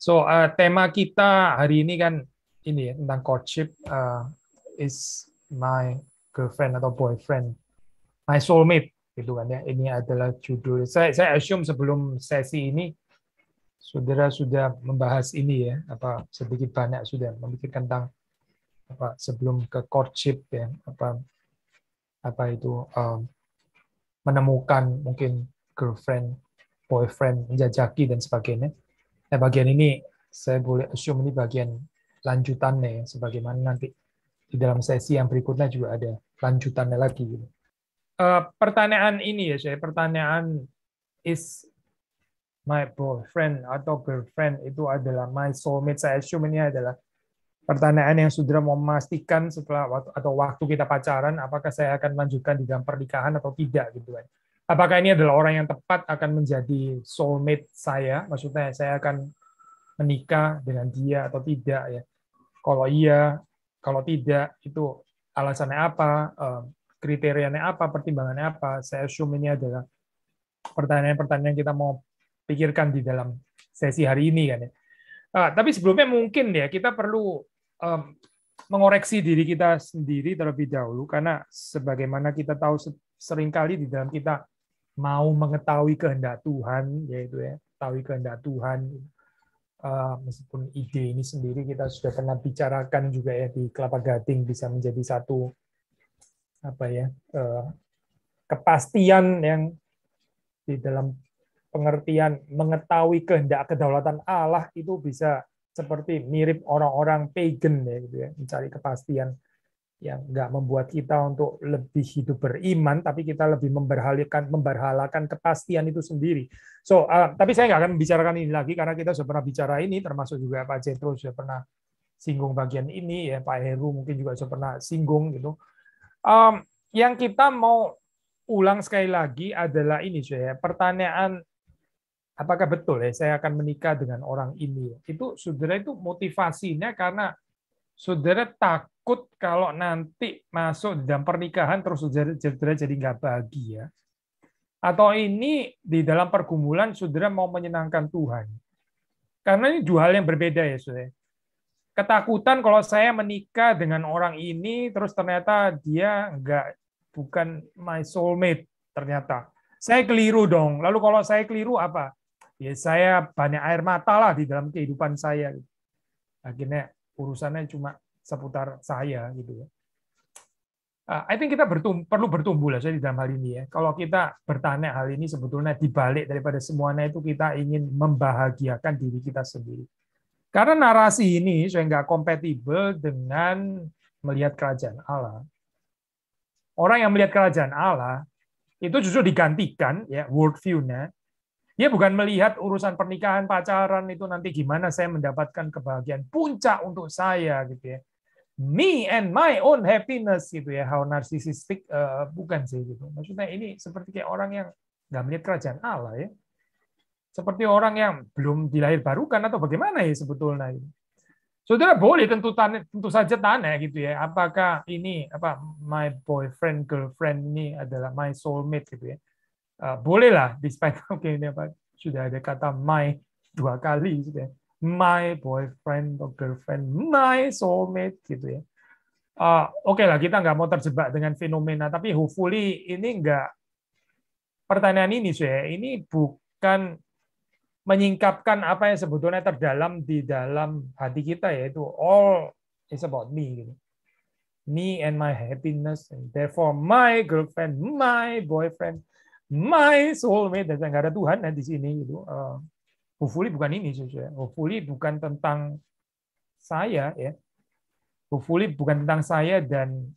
So uh, tema kita hari ini kan ini ya, tentang courtship uh, is my girlfriend atau boyfriend, my soulmate gitu kan ya. Ini adalah judul. Saya saya assume sebelum sesi ini saudara sudah membahas ini ya, apa sedikit banyak sudah memikirkan tentang apa sebelum ke courtship ya, apa apa itu um, menemukan mungkin girlfriend, boyfriend, menjajaki dan sebagainya Nah, bagian ini saya boleh assume ini bagian lanjutannya ya, sebagaimana nanti di dalam sesi yang berikutnya juga ada lanjutannya lagi. Uh, pertanyaan ini ya, saya pertanyaan is my boyfriend atau girlfriend itu adalah my soulmate. Saya assume ini adalah pertanyaan yang sudah memastikan setelah atau waktu kita pacaran apakah saya akan melanjutkan di dalam pernikahan atau tidak gitu kan. Ya apakah ini adalah orang yang tepat akan menjadi soulmate saya? Maksudnya saya akan menikah dengan dia atau tidak ya? Kalau iya, kalau tidak itu alasannya apa? kriterianya apa? Pertimbangannya apa? Saya assume ini adalah pertanyaan-pertanyaan yang kita mau pikirkan di dalam sesi hari ini kan ya. Uh, tapi sebelumnya mungkin ya kita perlu um, mengoreksi diri kita sendiri terlebih dahulu karena sebagaimana kita tahu seringkali di dalam kita mau mengetahui kehendak Tuhan, yaitu ya, mengetahui kehendak Tuhan. Eh, meskipun ide ini sendiri kita sudah pernah bicarakan juga ya di Kelapa Gading bisa menjadi satu apa ya eh, kepastian yang di dalam pengertian mengetahui kehendak kedaulatan Allah itu bisa seperti mirip orang-orang pagan ya gitu ya mencari kepastian ya nggak membuat kita untuk lebih hidup beriman tapi kita lebih memberhalakan memberhalakan kepastian itu sendiri so uh, tapi saya nggak akan membicarakan ini lagi karena kita sudah pernah bicara ini termasuk juga Pak Jetro sudah pernah singgung bagian ini ya Pak Heru mungkin juga sudah pernah singgung gitu um, yang kita mau ulang sekali lagi adalah ini saya pertanyaan apakah betul ya saya akan menikah dengan orang ini itu saudara itu motivasinya karena saudara takut kalau nanti masuk di dalam pernikahan terus saudara, saudara jadi nggak bahagia? Atau ini di dalam pergumulan saudara mau menyenangkan Tuhan? Karena ini dua hal yang berbeda ya saudara. Ketakutan kalau saya menikah dengan orang ini terus ternyata dia nggak bukan my soulmate ternyata. Saya keliru dong. Lalu kalau saya keliru apa? Ya saya banyak air mata lah di dalam kehidupan saya. Akhirnya urusannya cuma seputar saya gitu ya. Ah, I think kita bertum, perlu bertumbuh lah saya di dalam hal ini ya. Kalau kita bertanya hal ini sebetulnya dibalik daripada semuanya itu kita ingin membahagiakan diri kita sendiri. Karena narasi ini saya nggak kompatibel dengan melihat kerajaan Allah. Orang yang melihat kerajaan Allah itu justru digantikan ya worldview-nya dia bukan melihat urusan pernikahan, pacaran itu nanti gimana saya mendapatkan kebahagiaan puncak untuk saya gitu ya. Me and my own happiness gitu ya. How narcissistic uh, bukan sih gitu. Maksudnya ini seperti kayak orang yang nggak melihat kerajaan Allah ya. Seperti orang yang belum dilahir barukan atau bagaimana ya sebetulnya ini. Saudara boleh tentu tanya, tentu saja tanya gitu ya. Apakah ini apa my boyfriend girlfriend ini adalah my soulmate gitu ya Eh, bolehlah despite oke okay, apa, sudah ada kata my dua kali sudah gitu ya. my boyfriend atau girlfriend my soulmate gitu ya uh, oke okay lah kita nggak mau terjebak dengan fenomena tapi hopefully ini nggak pertanyaan ini sih ini bukan menyingkapkan apa yang sebetulnya terdalam di dalam hati kita yaitu all is about me gitu. me and my happiness and therefore my girlfriend my boyfriend my soulmate dan nggak ada Tuhan nah, di sini itu uh, eh, hopefully bukan ini saja ya. hopefully bukan tentang saya ya hopefully bukan tentang saya dan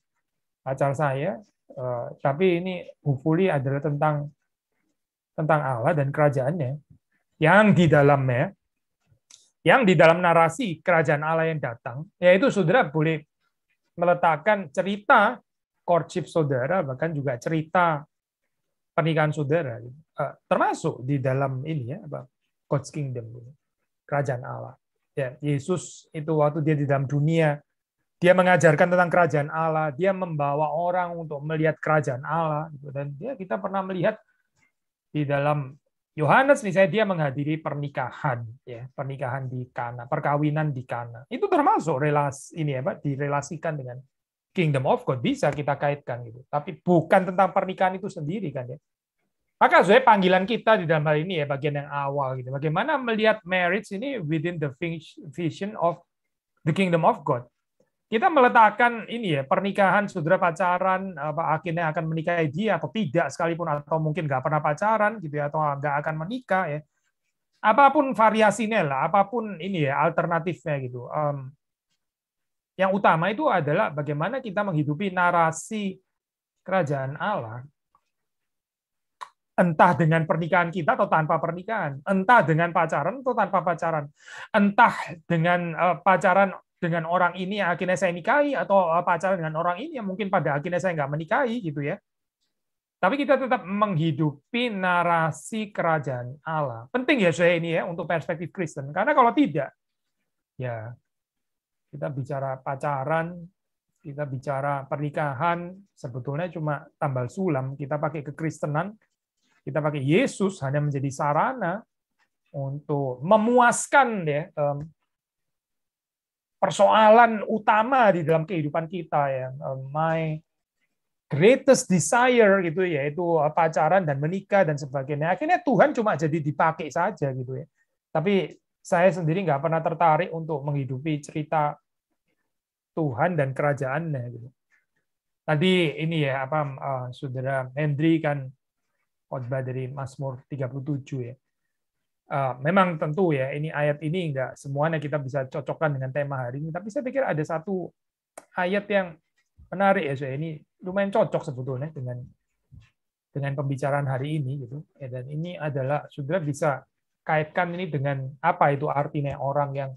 pacar saya uh, tapi ini hopefully adalah tentang tentang Allah dan kerajaannya yang di dalamnya yang di dalam narasi kerajaan Allah yang datang yaitu saudara boleh meletakkan cerita courtship saudara bahkan juga cerita pernikahan saudara, gitu. eh, termasuk di dalam ini ya apa God's Kingdom, gitu. kerajaan Allah. Ya, Yesus itu waktu dia di dalam dunia, dia mengajarkan tentang kerajaan Allah, dia membawa orang untuk melihat kerajaan Allah, gitu. dan dia ya, kita pernah melihat di dalam Yohanes misalnya dia menghadiri pernikahan, ya pernikahan di Kana, perkawinan di Kana. Itu termasuk relasi ini ya, Pak, direlasikan dengan kingdom of God bisa kita kaitkan gitu. Tapi bukan tentang pernikahan itu sendiri kan ya. Maka sebenarnya panggilan kita di dalam hal ini ya bagian yang awal gitu. Bagaimana melihat marriage ini within the vision of the kingdom of God. Kita meletakkan ini ya pernikahan saudara pacaran apa akhirnya akan menikahi dia atau tidak sekalipun atau mungkin nggak pernah pacaran gitu ya atau nggak akan menikah ya. Apapun variasinya lah, apapun ini ya alternatifnya gitu. Um, yang utama itu adalah bagaimana kita menghidupi narasi kerajaan Allah entah dengan pernikahan kita atau tanpa pernikahan, entah dengan pacaran atau tanpa pacaran, entah dengan eh, pacaran dengan orang ini yang akhirnya saya nikahi atau eh, pacaran dengan orang ini yang mungkin pada akhirnya saya nggak menikahi gitu ya. Tapi kita tetap menghidupi narasi kerajaan Allah. Penting ya saya ini ya untuk perspektif Kristen. Karena kalau tidak, ya kita bicara pacaran, kita bicara pernikahan, sebetulnya cuma tambal sulam. Kita pakai kekristenan, kita pakai Yesus hanya menjadi sarana untuk memuaskan ya persoalan utama di dalam kehidupan kita ya. My greatest desire gitu ya, itu eh, pacaran dan menikah dan sebagainya. Akhirnya Tuhan cuma jadi dipakai saja gitu ya. Tapi saya sendiri nggak pernah tertarik untuk menghidupi cerita Tuhan dan kerajaannya. Gitu. Tadi ini ya apa uh, saudara Hendri kan khotbah dari Mazmur 37 ya. Uh, memang tentu ya ini ayat ini nggak semuanya kita bisa cocokkan dengan tema hari ini, tapi saya pikir ada satu ayat yang menarik ya saya ini lumayan cocok sebetulnya dengan dengan pembicaraan hari ini gitu. Ya, dan ini adalah saudara bisa kaitkan ini dengan apa itu artinya orang yang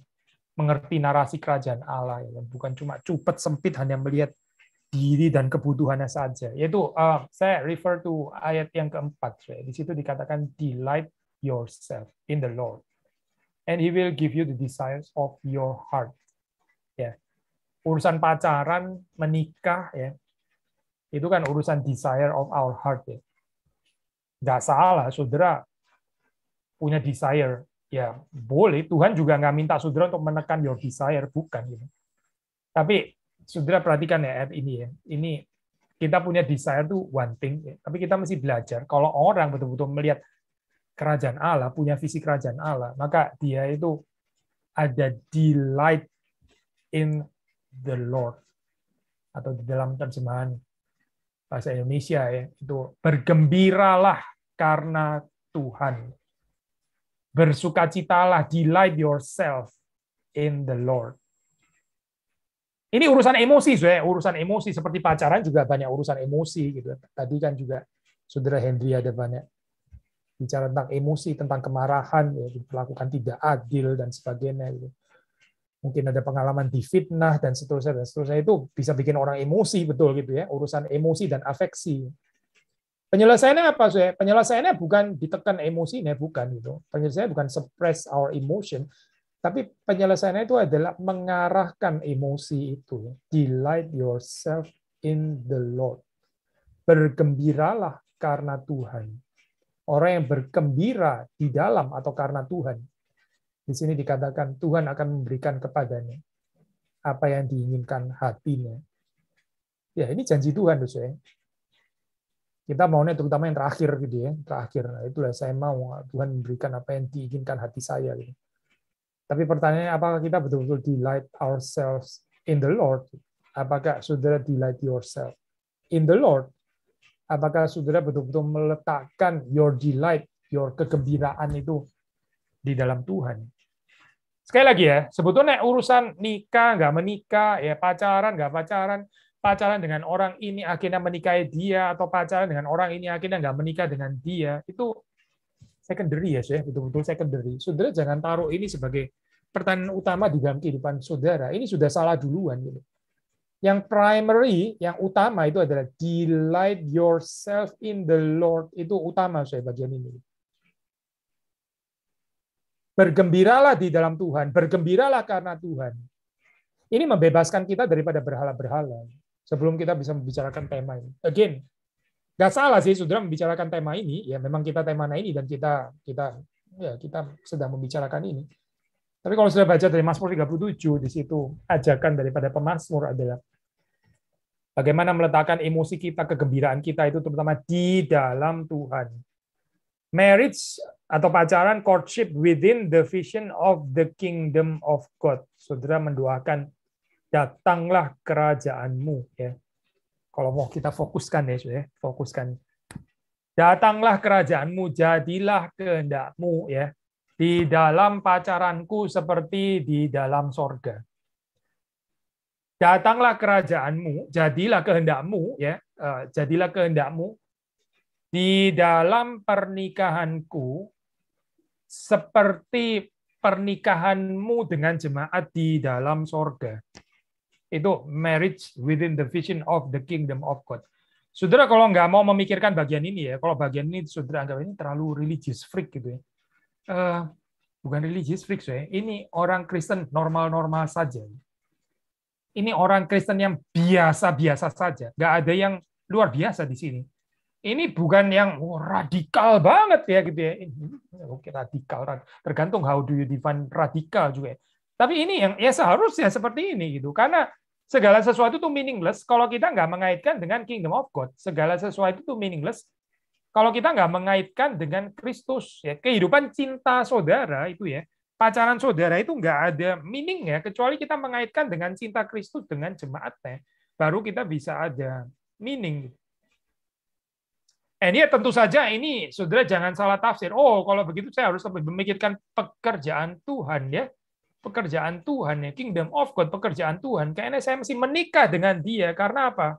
mengerti narasi kerajaan Allah, ya. Kan? bukan cuma cupet sempit hanya melihat diri dan kebutuhannya saja. Yaitu uh, saya refer to ayat yang keempat, ya. di situ dikatakan delight yourself in the Lord, and He will give you the desires of your heart. Ya, urusan pacaran, menikah, ya itu kan urusan desire of our heart ya. Nggak salah, saudara punya desire. Ya boleh, Tuhan juga nggak minta saudara untuk menekan your desire, bukan. Gitu. Tapi saudara perhatikan ya ayat ini ya. Ini kita punya desire tuh one thing, ya. tapi kita mesti belajar. Kalau orang betul-betul melihat kerajaan Allah, punya visi kerajaan Allah, maka dia itu ada delight in the Lord atau di dalam terjemahan bahasa Indonesia ya itu bergembiralah karena Tuhan Bersukacitalah, delight yourself in the Lord. Ini urusan emosi, ya, urusan emosi seperti pacaran juga banyak urusan emosi gitu. Tadi kan juga Saudara Hendri ada banyak bicara tentang emosi, tentang kemarahan, ya, diperlakukan tidak adil dan sebagainya gitu. Mungkin ada pengalaman difitnah dan seterusnya dan seterusnya itu bisa bikin orang emosi betul gitu ya, urusan emosi dan afeksi. Penyelesaiannya apa sih? Penyelesaiannya bukan ditekan emosinya, bukan itu. Penyelesaiannya bukan suppress our emotion, tapi penyelesaiannya itu adalah mengarahkan emosi itu. Delight yourself in the Lord. Bergembiralah karena Tuhan. Orang yang bergembira di dalam atau karena Tuhan. Di sini dikatakan Tuhan akan memberikan kepadanya apa yang diinginkan hatinya. Ya, ini janji Tuhan, Bu kita maunya terutama yang terakhir gitu ya terakhir nah, itulah saya mau Tuhan memberikan apa yang diinginkan hati saya gitu. tapi pertanyaannya apakah kita betul-betul delight ourselves in the Lord apakah saudara delight yourself in the Lord apakah saudara betul-betul meletakkan your delight your kegembiraan itu di dalam Tuhan sekali lagi ya sebetulnya urusan nikah nggak menikah ya pacaran nggak pacaran pacaran dengan orang ini akhirnya menikahi dia atau pacaran dengan orang ini akhirnya nggak menikah dengan dia itu secondary ya saya betul-betul secondary saudara jangan taruh ini sebagai pertanyaan utama di dalam kehidupan saudara ini sudah salah duluan gitu yang primary yang utama itu adalah delight yourself in the Lord itu utama saya bagian ini bergembiralah di dalam Tuhan bergembiralah karena Tuhan ini membebaskan kita daripada berhala-berhala sebelum kita bisa membicarakan tema ini. Again, nggak salah sih saudara membicarakan tema ini. Ya memang kita tema nah ini dan kita kita ya kita sedang membicarakan ini. Tapi kalau sudah baca dari Mazmur 37 di situ ajakan daripada pemazmur adalah bagaimana meletakkan emosi kita, kegembiraan kita itu terutama di dalam Tuhan. Marriage atau pacaran courtship within the vision of the kingdom of God. Saudara mendoakan datanglah kerajaanmu ya kalau mau kita fokuskan ya sudah ya, fokuskan datanglah kerajaanmu jadilah kehendakmu ya di dalam pacaranku seperti di dalam sorga datanglah kerajaanmu jadilah kehendakmu ya eh, jadilah kehendakmu di dalam pernikahanku seperti pernikahanmu dengan jemaat di dalam sorga itu marriage within the vision of the kingdom of God. Saudara kalau nggak mau memikirkan bagian ini ya, kalau bagian ini saudara anggap ini terlalu religious freak gitu ya. Uh, bukan religious freak saya, ini orang Kristen normal-normal saja. Ini orang Kristen yang biasa-biasa saja, nggak ada yang luar biasa di sini. Ini bukan yang oh, radikal banget ya gitu ya. Oh, oke radikal, radikal, tergantung how do you define radikal juga. Ya tapi ini yang ya seharusnya seperti ini gitu. Karena segala sesuatu itu meaningless kalau kita nggak mengaitkan dengan kingdom of God. Segala sesuatu itu meaningless kalau kita nggak mengaitkan dengan Kristus. Ya, kehidupan cinta saudara itu ya, pacaran saudara itu nggak ada meaning ya, kecuali kita mengaitkan dengan cinta Kristus dengan jemaatnya, baru kita bisa ada meaning. Ini ya tentu saja ini saudara jangan salah tafsir. Oh kalau begitu saya harus lebih memikirkan pekerjaan Tuhan ya pekerjaan Tuhan ya, kingdom of God, pekerjaan Tuhan. Kayaknya saya mesti menikah dengan dia karena apa?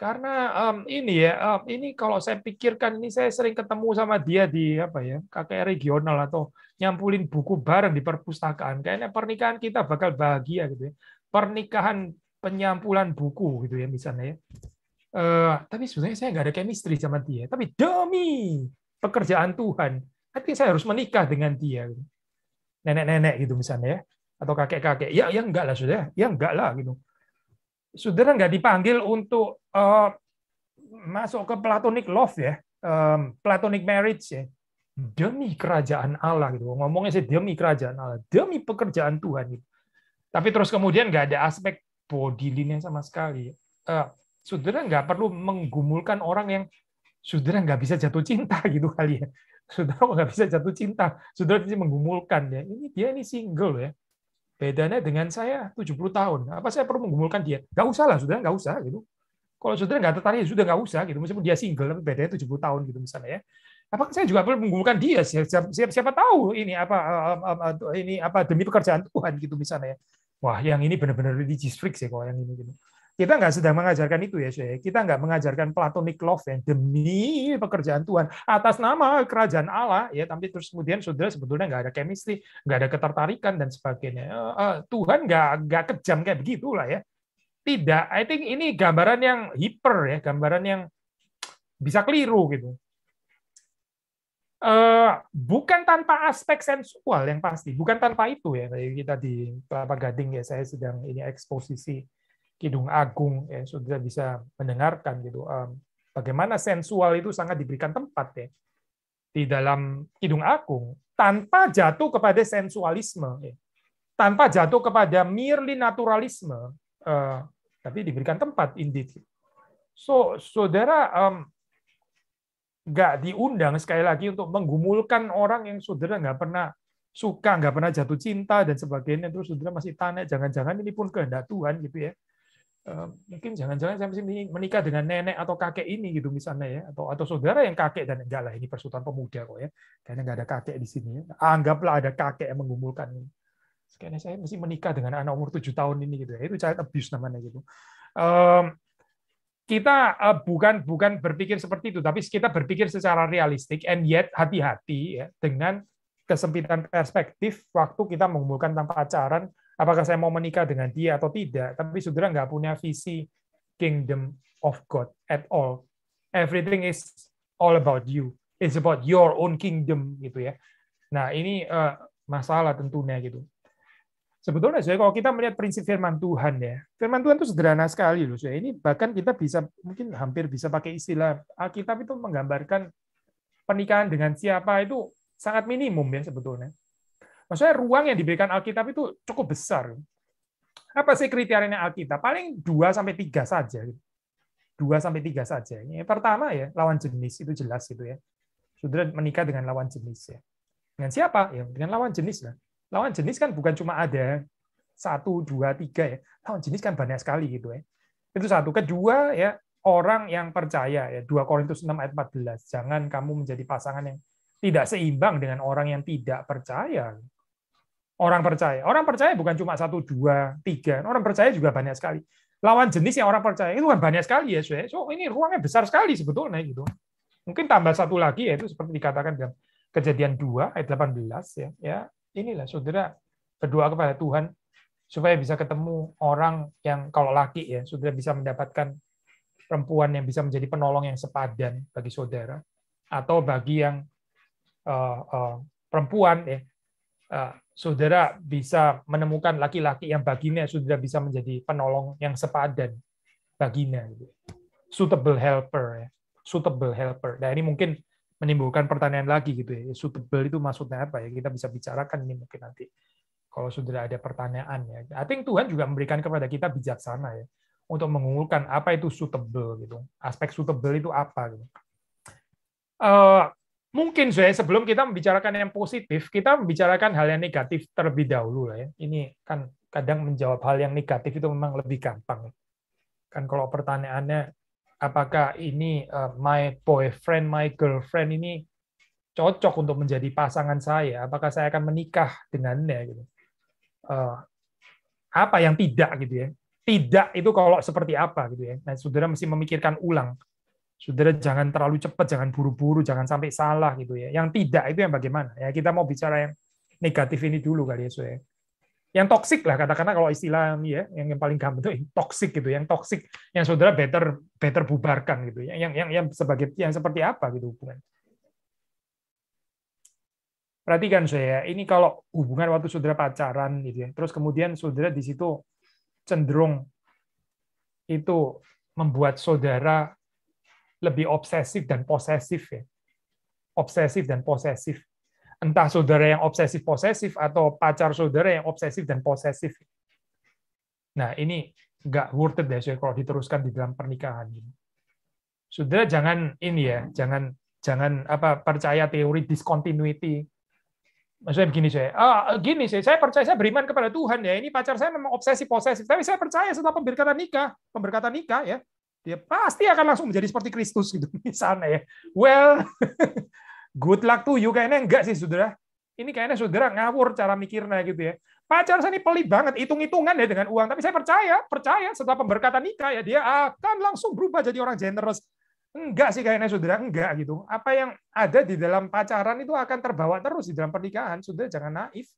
Karena um, ini ya, um, ini kalau saya pikirkan ini saya sering ketemu sama dia di apa ya, kakek regional atau nyampulin buku bareng di perpustakaan. Kayaknya pernikahan kita bakal bahagia gitu ya. Pernikahan penyampulan buku gitu ya misalnya ya. Uh, tapi sebenarnya saya nggak ada chemistry sama dia. Tapi demi pekerjaan Tuhan, nanti saya harus menikah dengan dia. Gitu nenek-nenek gitu misalnya ya atau kakek-kakek ya ya enggak lah sudah ya enggak lah gitu saudara nggak dipanggil untuk uh, masuk ke platonic love ya um, platonic marriage ya demi kerajaan Allah gitu ngomongnya sih demi kerajaan Allah demi pekerjaan Tuhan gitu tapi terus kemudian nggak ada aspek bodilinya sama sekali uh, saudara nggak perlu menggumulkan orang yang saudara nggak bisa jatuh cinta gitu kali ya saudara kok nggak bisa jatuh cinta, saudara sih menggumulkan ya. Ini dia ini single ya. Bedanya dengan saya 70 tahun. Apa saya perlu menggumulkan dia? Gak usah lah, saudara nggak usah gitu. Kalau saudara nggak tertarik, ya sudah nggak usah gitu. Meskipun dia single, tapi bedanya 70 tahun gitu misalnya ya. Apa saya juga perlu menggumulkan dia? Siapa, siapa, siapa tahu ini apa ini apa demi pekerjaan Tuhan gitu misalnya ya. Wah, yang ini benar-benar religious freak sih kalau yang ini gitu. Kita nggak sedang mengajarkan itu ya, Syekh. Kita nggak mengajarkan platonic love yang demi pekerjaan Tuhan atas nama kerajaan Allah ya, tapi terus kemudian saudara sebetulnya nggak ada chemistry, nggak ada ketertarikan dan sebagainya. Eh, eh, Tuhan nggak nggak kejam kayak begitulah ya. Tidak, I think ini gambaran yang hiper ya, gambaran yang bisa keliru gitu. Uh, bukan tanpa aspek sensual yang pasti, bukan tanpa itu ya. Kita di Kelapa Gading ya, saya sedang ini eksposisi Kidung Agung ya sudah bisa mendengarkan gitu um, bagaimana sensual itu sangat diberikan tempat ya di dalam Kidung Agung tanpa jatuh kepada sensualisme ya. tanpa jatuh kepada merely naturalisme eh, tapi diberikan tempat indit so saudara um, nggak diundang sekali lagi untuk menggumulkan orang yang saudara nggak pernah suka, nggak pernah jatuh cinta dan sebagainya. Terus saudara masih tanya, jangan-jangan ini pun kehendak Tuhan gitu ya. Eh, mungkin jangan-jangan saya mesti menikah dengan nenek atau kakek ini gitu misalnya ya atau atau saudara yang kakek dan enggak lah ini persatuan pemuda kok ya karena nggak ada kakek di sini ya. anggaplah ada kakek yang mengumpulkan ini karena saya mesti menikah dengan anak umur tujuh tahun ini gitu ya itu child abuse namanya gitu kita eh, bukan bukan berpikir seperti itu tapi kita berpikir secara realistik and yet hati-hati ya dengan kesempitan perspektif waktu kita mengumpulkan tanpa acaran apakah saya mau menikah dengan dia atau tidak, tapi saudara nggak punya visi kingdom of God at all. Everything is all about you. It's about your own kingdom gitu ya. Nah ini uh, masalah tentunya gitu. Sebetulnya saya kalau kita melihat prinsip firman Tuhan ya, firman Tuhan itu sederhana sekali loh. Saya ini bahkan kita bisa mungkin hampir bisa pakai istilah Alkitab itu menggambarkan pernikahan dengan siapa itu sangat minimum ya sebetulnya. Maksudnya ruang yang diberikan Alkitab itu cukup besar. Apa sih kriterianya Alkitab? Paling 2 sampai 3 saja. 2 sampai 3 saja. Yang pertama ya, lawan jenis itu jelas gitu ya. Saudara menikah dengan lawan jenis ya. Dengan siapa? Ya, dengan lawan jenis lah. Lawan jenis kan bukan cuma ada satu, dua, tiga ya. Lawan jenis kan banyak sekali gitu ya. Itu satu. Kedua ya, orang yang percaya ya 2 Korintus 6 ayat 14 jangan kamu menjadi pasangan yang tidak seimbang dengan orang yang tidak percaya orang percaya. Orang percaya bukan cuma satu, dua, tiga. Orang percaya juga banyak sekali. Lawan jenis yang orang percaya itu kan banyak sekali ya, Sue. So ini ruangnya besar sekali sebetulnya gitu. Mungkin tambah satu lagi yaitu seperti dikatakan dalam kejadian dua ayat 18 ya. Ya, inilah Saudara berdoa kepada Tuhan supaya bisa ketemu orang yang kalau laki ya, Saudara bisa mendapatkan perempuan yang bisa menjadi penolong yang sepadan bagi saudara atau bagi yang uh, uh, perempuan ya Ah, saudara bisa menemukan laki-laki yang baginya sudah bisa menjadi penolong yang sepadan baginya gitu. suitable helper ya suitable helper nah ini mungkin menimbulkan pertanyaan lagi gitu ya suitable itu maksudnya apa ya kita bisa bicarakan ini mungkin nanti kalau sudah ada pertanyaan ya I think Tuhan juga memberikan kepada kita bijaksana ya untuk mengungulkan apa itu suitable gitu aspek suitable itu apa gitu uh, mungkin saya sebelum kita membicarakan yang positif, kita membicarakan hal yang negatif terlebih dahulu lah ya. Ini kan kadang menjawab hal yang negatif itu memang lebih gampang. Kan kalau pertanyaannya apakah ini uh, my boyfriend, my girlfriend ini cocok untuk menjadi pasangan saya? Apakah saya akan menikah dengannya gitu. Uh, apa yang tidak gitu ya. Tidak itu kalau seperti apa gitu ya. Nah, saudara mesti memikirkan ulang saudara jangan terlalu cepat, jangan buru-buru, jangan sampai salah gitu ya. Yang tidak itu yang bagaimana? Ya kita mau bicara yang negatif ini dulu kali ya, saudara. Yang toksik lah katakanlah kalau istilah ya, yang yang paling gampang itu toksik gitu, yang toksik yang saudara better better bubarkan gitu ya. Yang yang yang sebagai yang seperti apa gitu hubungan. Perhatikan saya, ini kalau hubungan waktu saudara pacaran gitu ya. Terus kemudian saudara di situ cenderung itu membuat saudara lebih obsesif dan posesif ya. Obsesif dan posesif. Entah saudara yang obsesif posesif atau pacar saudara yang obsesif dan posesif. Nah, ini nggak worth it ya kalau diteruskan di dalam pernikahan. ini. Saudara jangan ini ya, jangan jangan apa percaya teori discontinuity maksudnya begini saya, ah, gini saya, saya percaya saya beriman kepada Tuhan ya. Ini pacar saya memang obsesi posesif, tapi saya percaya setelah pemberkatan nikah, pemberkatan nikah ya, dia pasti akan langsung menjadi seperti Kristus gitu misalnya ya. Well, good luck to you kayaknya enggak sih saudara. Ini kayaknya saudara ngawur cara mikirnya gitu ya. Pacar saya ini pelit banget, hitung-hitungan ya dengan uang. Tapi saya percaya, percaya setelah pemberkatan nikah ya dia akan langsung berubah jadi orang generous. Enggak sih kayaknya saudara, enggak gitu. Apa yang ada di dalam pacaran itu akan terbawa terus di dalam pernikahan. Saudara jangan naif.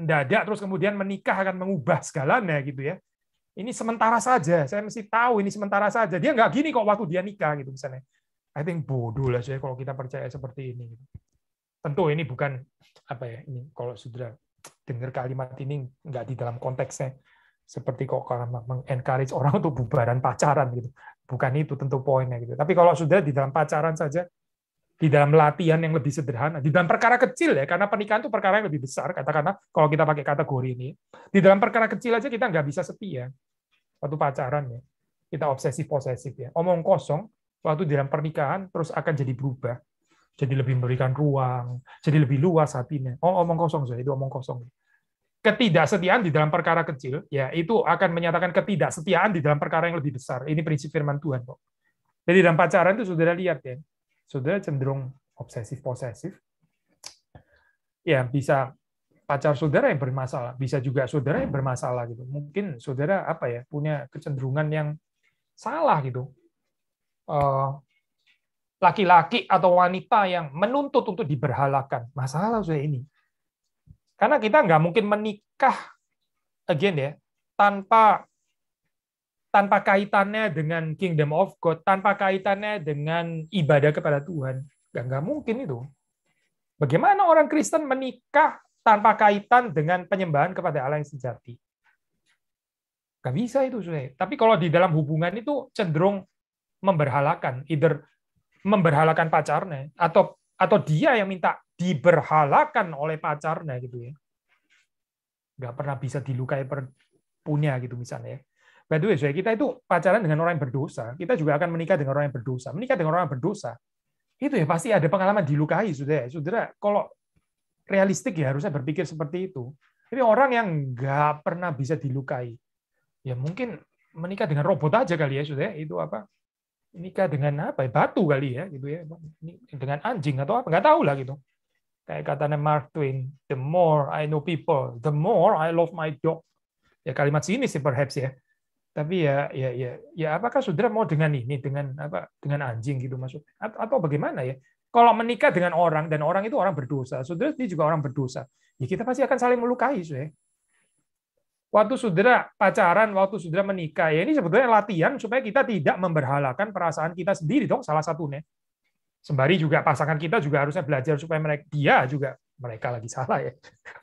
Mendadak terus kemudian menikah akan mengubah segalanya gitu ya ini sementara saja. Saya mesti tahu ini sementara saja. Dia nggak gini kok waktu dia nikah gitu misalnya. I think bodoh lah saya kalau kita percaya seperti ini. Gitu. Tentu ini bukan apa ya ini kalau sudah dengar kalimat ini nggak di dalam konteksnya seperti kok kalau mengencourage orang untuk bubaran pacaran gitu. Bukan itu tentu poinnya gitu. Tapi kalau sudah di dalam pacaran saja di dalam latihan yang lebih sederhana, di dalam perkara kecil ya, karena pernikahan itu perkara yang lebih besar, katakanlah kalau kita pakai kategori ini, di dalam perkara kecil aja kita nggak bisa setia, waktu pacaran ya, kita obsesi posesif ya. Omong kosong waktu dalam pernikahan terus akan jadi berubah. Jadi lebih memberikan ruang, jadi lebih luas hatinya. Oh, omong kosong sudah itu omong kosong. Ketidaksetiaan di dalam perkara kecil, ya itu akan menyatakan ketidaksetiaan di dalam perkara yang lebih besar. Ini prinsip firman Tuhan kok. Jadi dalam pacaran itu saudara lihat ya, saudara cenderung obsesif posesif, ya bisa pacar saudara yang bermasalah, bisa juga saudara yang bermasalah gitu. Mungkin saudara apa ya punya kecenderungan yang salah gitu. Eh, laki-laki atau wanita yang menuntut untuk diberhalakan, masalah sudah ini. Karena kita nggak mungkin menikah again ya tanpa tanpa kaitannya dengan kingdom of God, tanpa kaitannya dengan ibadah kepada Tuhan. Nggak, nggak mungkin itu. Bagaimana orang Kristen menikah tanpa kaitan dengan penyembahan kepada Allah yang sejati. Gak bisa itu, sudah. Tapi kalau di dalam hubungan itu cenderung memberhalakan, either memberhalakan pacarnya atau atau dia yang minta diberhalakan oleh pacarnya gitu ya. Gak pernah bisa dilukai per punya gitu misalnya ya. By the way, Saudara, kita itu pacaran dengan orang yang berdosa, kita juga akan menikah dengan orang yang berdosa. Menikah dengan orang yang berdosa, itu ya pasti ada pengalaman dilukai, ya. Saudara, kalau realistik ya harusnya berpikir seperti itu. Tapi orang yang nggak pernah bisa dilukai, ya mungkin menikah dengan robot aja kali ya sudah ya. itu apa nikah dengan apa ya? batu kali ya gitu ya dengan anjing atau apa nggak tahu lah gitu kayak katanya Mark Twain the more I know people the more I love my dog ya kalimat sini sih perhaps ya tapi ya ya ya ya apakah saudara mau dengan ini dengan apa dengan anjing gitu maksudnya? atau bagaimana ya kalau menikah dengan orang dan orang itu orang berdosa, saudara dia juga orang berdosa. Ya kita pasti akan saling melukai, saudara. Waktu saudara pacaran, waktu saudara menikah, ya ini sebetulnya latihan supaya kita tidak memberhalakan perasaan kita sendiri dong salah satunya. Sembari juga pasangan kita juga harusnya belajar supaya mereka dia juga mereka lagi salah ya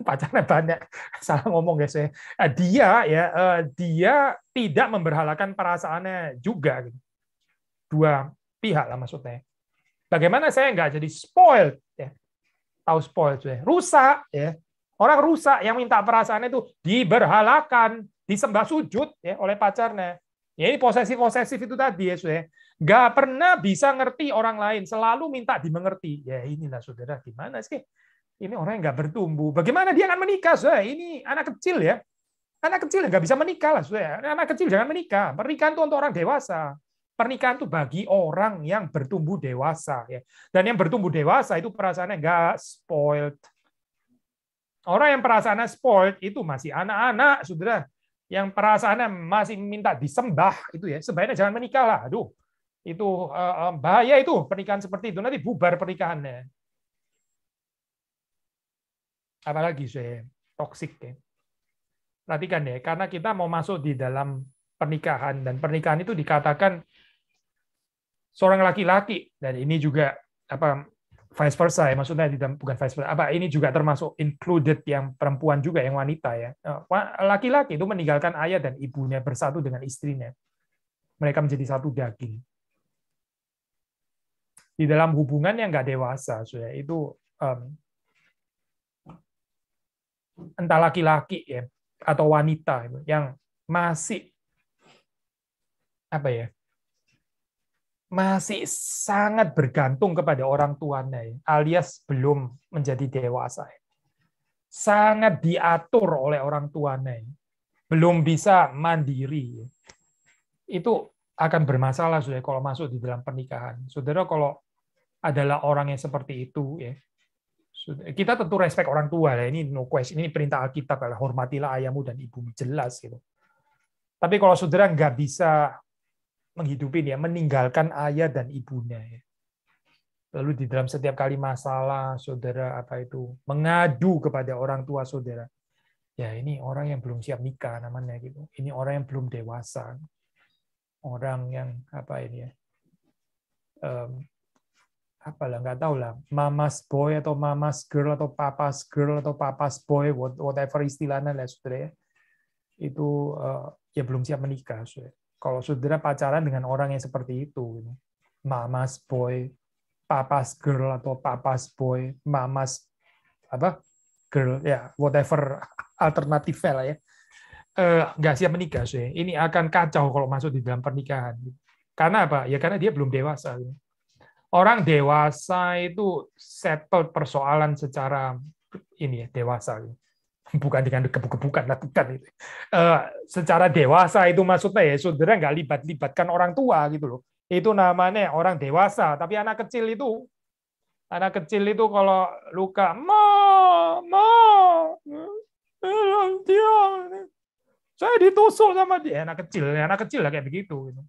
pacarnya banyak salah ngomong guys ya eh, dia ya eh, dia tidak memberhalakan perasaannya juga gitu. dua pihak lah maksudnya Bagaimana saya nggak jadi spoiled? Ya. Tahu spoiled ya? Rusak ya. Orang rusak yang minta perasaannya itu diberhalakan, disembah sujud ya oleh pacarnya. Ya ini posesif-posesif itu tadi ya sudah. Nggak pernah bisa ngerti orang lain, selalu minta dimengerti. Ya inilah saudara, gimana sih? Ini orang yang nggak bertumbuh. Bagaimana dia akan menikah? saudara ini anak kecil ya. Anak kecil nggak bisa menikah lah, Anak kecil jangan menikah. Pernikahan itu untuk orang dewasa pernikahan itu bagi orang yang bertumbuh dewasa ya. Dan yang bertumbuh dewasa itu perasaannya nggak spoiled. Orang yang perasaannya spoiled itu masih anak-anak, saudara. Yang perasaannya masih minta disembah itu ya. Sebaiknya jangan menikah lah. Aduh, itu eh, eh, bahaya itu pernikahan seperti itu nanti bubar pernikahannya. Apalagi saya toksik ya. Perhatikan ya, karena kita mau masuk di dalam pernikahan dan pernikahan itu dikatakan seorang laki-laki dan ini juga apa vice versa ya maksudnya tidak bukan vice versa apa ini juga termasuk included yang perempuan juga yang wanita ya eh, laki-laki itu meninggalkan ayah dan ibunya bersatu dengan istrinya mereka menjadi satu daging di dalam hubungan yang nggak dewasa sudah itu um, entah laki-laki ya atau wanita yang masih apa ya masih sangat bergantung kepada orang tuanya, ya, alias belum menjadi dewasa. Ya. Sangat diatur oleh orang tuanya, ya. belum bisa mandiri. Itu akan bermasalah sudah kalau masuk di dalam pernikahan. Saudara kalau adalah orang yang seperti itu ya. Kita tentu respect orang tua ya. Ini no question, ini perintah Alkitab lah. Hormatilah ayahmu dan ibumu jelas gitu. Tapi kalau saudara nggak bisa menghidupi dia ya, meninggalkan ayah dan ibunya ya. Lalu di dalam setiap kali masalah saudara apa itu mengadu kepada orang tua saudara. Ya ini orang yang belum siap nikah namanya gitu. Ini orang yang belum dewasa. Orang yang apa ini ya? Um, apalah nggak tahu lah mamas boy atau mamas girl atau papas girl atau papas boy whatever istilahnya lah saudara ya itu uh, ya belum siap menikah saudara kalau saudara pacaran dengan orang yang seperti itu, gitu. mamas boy, papas girl atau papas boy, mamas apa girl ya whatever alternatif lah ya eh, nggak uh, siap menikah sih ini akan kacau kalau masuk di dalam pernikahan karena apa ya karena dia belum dewasa gitu. orang dewasa itu settle persoalan secara ini ya dewasa gitu bukan dengan kebuk-kebukan lah bukan itu. Uh, secara dewasa itu maksudnya ya saudara nggak libat-libatkan orang tua gitu loh. Itu namanya orang dewasa. Tapi anak kecil itu anak kecil itu kalau luka ma ma eh, dia saya ditusuk sama dia anak kecil anak kecil lah kayak begitu gitu.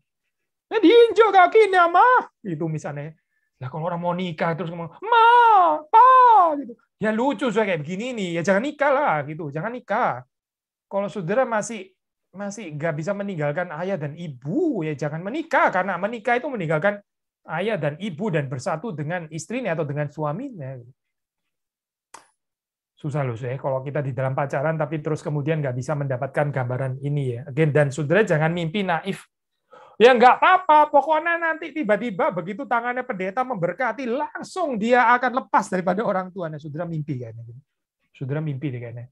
Ya diinjak kakinya ma itu misalnya lah kalau orang mau nikah terus ngomong ma pa gitu Ya lucu saya kayak begini nih, ya jangan nikah lah gitu, jangan nikah. Kalau saudara masih masih nggak bisa meninggalkan ayah dan ibu, ya jangan menikah karena menikah itu meninggalkan ayah dan ibu dan bersatu dengan istrinya atau dengan suaminya. Susah loh, saya kalau kita di dalam pacaran tapi terus kemudian nggak bisa mendapatkan gambaran ini ya. Again, dan saudara jangan mimpi naif Ya enggak apa-apa, pokoknya nanti tiba-tiba begitu tangannya pendeta memberkati, langsung dia akan lepas daripada orang tuanya. Saudara mimpi kayaknya. Gitu. Saudara mimpi deh kayaknya.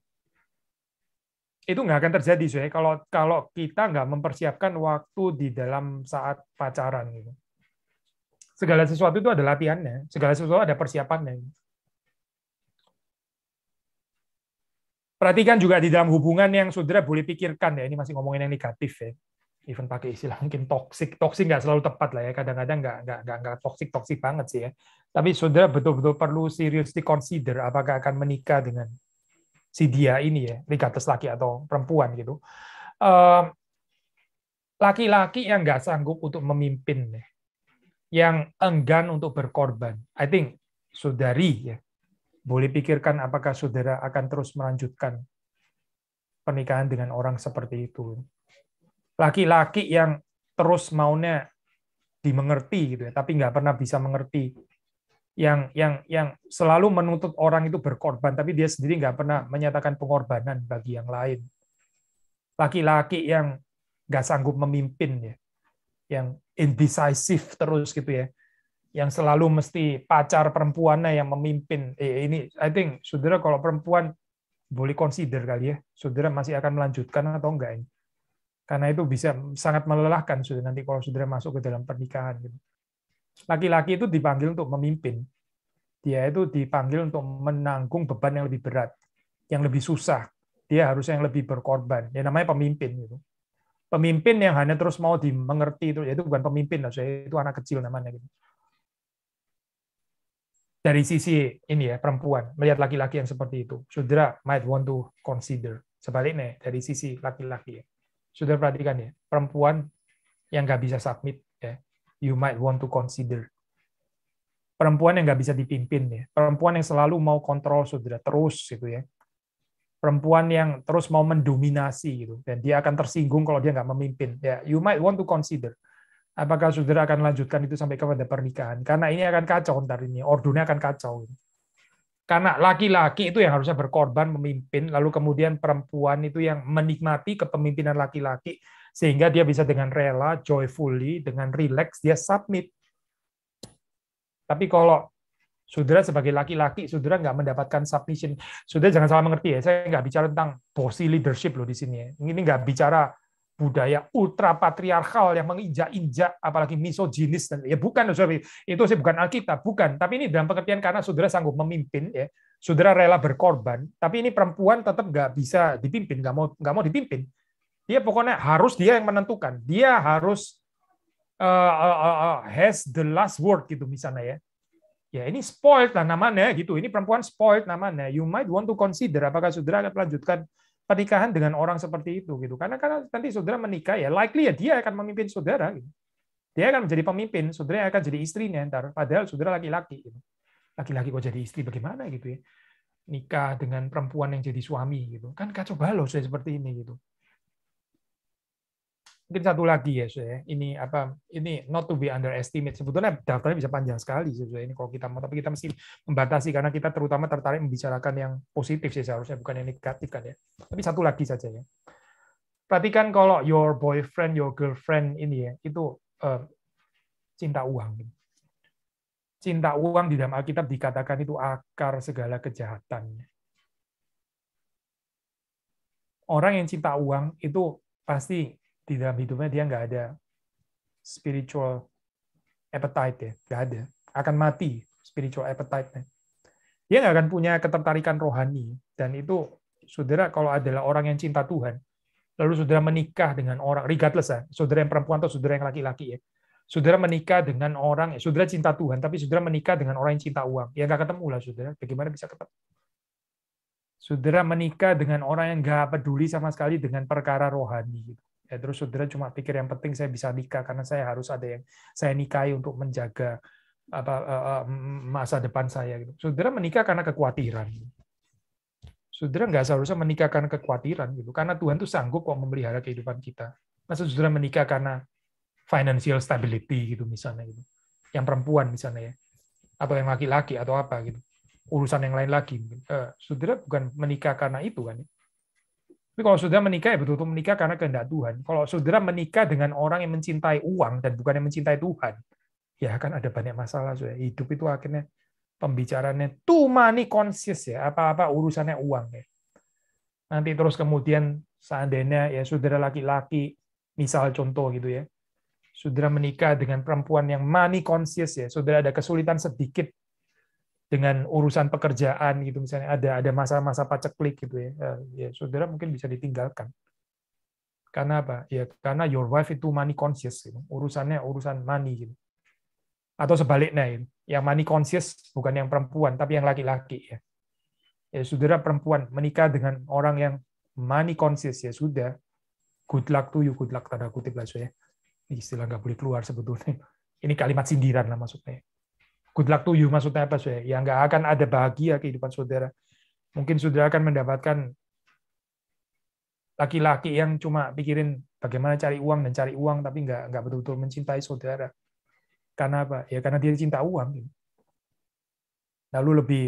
Itu nggak akan terjadi, saudara. Kalau kalau kita nggak mempersiapkan waktu di dalam saat pacaran. Gitu. Segala sesuatu itu ada latihannya, segala sesuatu ada persiapannya. Gitu. Perhatikan juga di dalam hubungan yang saudara boleh pikirkan ya, ini masih ngomongin yang negatif ya even pakai istilah mungkin toxic toxic nggak selalu tepat lah ya kadang-kadang nggak nggak nggak nggak toksik toksik banget sih ya tapi saudara betul-betul perlu seriously consider apakah akan menikah dengan si dia ini ya regardless laki atau perempuan gitu ehm, laki-laki yang nggak sanggup untuk memimpin ya, yang enggan untuk berkorban I think saudari ya boleh pikirkan apakah saudara akan terus melanjutkan pernikahan dengan orang seperti itu laki-laki yang terus maunya dimengerti gitu ya, tapi nggak pernah bisa mengerti. Yang yang yang selalu menuntut orang itu berkorban, tapi dia sendiri nggak pernah menyatakan pengorbanan bagi yang lain. Laki-laki yang nggak sanggup memimpin ya, yang indecisive terus gitu ya, yang selalu mesti pacar perempuannya yang memimpin. Eh, ini, I think, saudara kalau perempuan boleh consider kali ya, saudara masih akan melanjutkan atau enggak ini. Karena itu bisa sangat melelahkan sudah nanti kalau sudah masuk ke dalam pernikahan. Gitu. Laki-laki itu dipanggil untuk memimpin. Dia itu dipanggil untuk menanggung beban yang lebih berat, yang lebih susah. Dia harus yang lebih berkorban. Ya namanya pemimpin gitu. Pemimpin yang hanya terus mau dimengerti itu, yaitu bukan pemimpin, lah, saya itu anak kecil namanya. Gitu dari sisi ini ya perempuan melihat laki-laki yang seperti itu, saudara might want to consider. Sebaliknya dari sisi laki-laki ya sudah perhatikan ya perempuan yang nggak bisa submit ya you might want to consider perempuan yang nggak bisa dipimpin ya perempuan yang selalu mau kontrol saudara terus gitu ya perempuan yang terus mau mendominasi gitu dan dia akan tersinggung kalau dia nggak memimpin ya you might want to consider apakah saudara akan lanjutkan itu sampai kepada pernikahan karena ini akan kacau ntar ini ordunya akan kacau gitu. Karena laki-laki itu yang harusnya berkorban memimpin, lalu kemudian perempuan itu yang menikmati kepemimpinan laki-laki, sehingga dia bisa dengan rela, joyfully, dengan relax, dia submit. Tapi kalau saudara sebagai laki-laki, saudara nggak mendapatkan submission, saudara jangan salah mengerti ya, saya nggak bicara tentang posisi leadership loh di sini ya. Ini nggak bicara budaya ultra patriarkal yang menginjak-injak apalagi misoginis dan ya bukan sorry, itu sih bukan Alkitab bukan tapi ini dalam pengertian karena saudara sanggup memimpin ya saudara rela berkorban tapi ini perempuan tetap nggak bisa dipimpin nggak mau nggak mau dipimpin dia pokoknya harus dia yang menentukan dia harus uh, uh, uh, has the last word gitu misalnya ya ya ini spoiled lah namanya gitu ini perempuan spoiled namanya you might want to consider apakah saudara akan melanjutkan pernikahan dengan orang seperti itu gitu. Karena karena nanti saudara menikah ya likely ya dia akan memimpin saudara gitu. Dia akan menjadi pemimpin, saudara akan jadi istrinya ntar padahal saudara laki-laki gitu. Laki-laki kok jadi istri bagaimana gitu ya. Nikah dengan perempuan yang jadi suami gitu. Kan kacau balau sudah seperti ini gitu mungkin satu lagi ya saya ini apa ini not to be underestimate sebetulnya daftarnya bisa panjang sekali sebetulnya ini kalau kita mau tapi kita mesti membatasi karena kita terutama tertarik membicarakan yang positif sih seharusnya bukan yang negatif kan ya tapi satu lagi saja ya perhatikan kalau your boyfriend your girlfriend ini ya itu uh, cinta uang cinta uang di dalam Alkitab dikatakan itu akar segala kejahatan orang yang cinta uang itu pasti di dalam hidupnya dia nggak ada spiritual appetite ya, nggak ada. Akan mati spiritual appetite-nya. Dia nggak akan punya ketertarikan rohani. Dan itu, saudara, kalau adalah orang yang cinta Tuhan, lalu saudara menikah dengan orang, regardless ya, saudara yang perempuan atau saudara yang laki-laki ya, saudara menikah dengan orang, ya, saudara cinta Tuhan, tapi saudara menikah dengan orang yang cinta uang. Ya nggak ketemu lah, saudara. Bagaimana bisa ketemu? Saudara menikah dengan orang yang nggak peduli sama sekali dengan perkara rohani. Gitu ya terus saudara cuma pikir yang penting saya bisa nikah karena saya harus ada yang saya nikahi untuk menjaga apa eh, eh, masa depan saya gitu. Saudara menikah karena kekhawatiran. Saudara nggak seharusnya menikah karena kekhawatiran gitu karena Tuhan tuh sanggup kok memelihara kehidupan kita. Masa saudara menikah karena financial stability gitu misalnya gitu. Yang perempuan misalnya ya atau yang laki-laki atau apa gitu. Urusan yang lain lagi. Gitu. Eh, saudara bukan menikah karena itu kan. Ya. Tapi kalau saudara menikah ya betul-betul menikah karena kehendak Tuhan. Kalau saudara menikah dengan orang yang mencintai uang dan bukan yang mencintai Tuhan, ya akan ada banyak masalah sudah. Hidup itu akhirnya pembicaraannya too money conscious ya, apa-apa urusannya uang ya. Nanti terus kemudian seandainya ya saudara laki-laki misal contoh gitu ya, saudara menikah dengan perempuan yang money conscious ya, saudara ada kesulitan sedikit dengan urusan pekerjaan gitu misalnya ada ada masa-masa paceklik gitu ya, eh, ya saudara mungkin bisa ditinggalkan karena apa ya karena your wife itu money conscious gitu. urusannya urusan money gitu atau sebaliknya gitu. yang money conscious bukan yang perempuan tapi yang laki-laki ya ya saudara perempuan menikah dengan orang yang money conscious ya sudah good luck to you good luck tanda kutip lah so, ya istilah nggak boleh keluar sebetulnya ini kalimat sindiran lah maksudnya good luck to you maksudnya apa sih? Ya nggak akan ada bahagia kehidupan saudara. Mungkin saudara akan mendapatkan laki-laki yang cuma pikirin bagaimana cari uang dan cari uang tapi nggak nggak betul-betul mencintai saudara. Karena apa? Ya karena dia cinta uang. Lalu lebih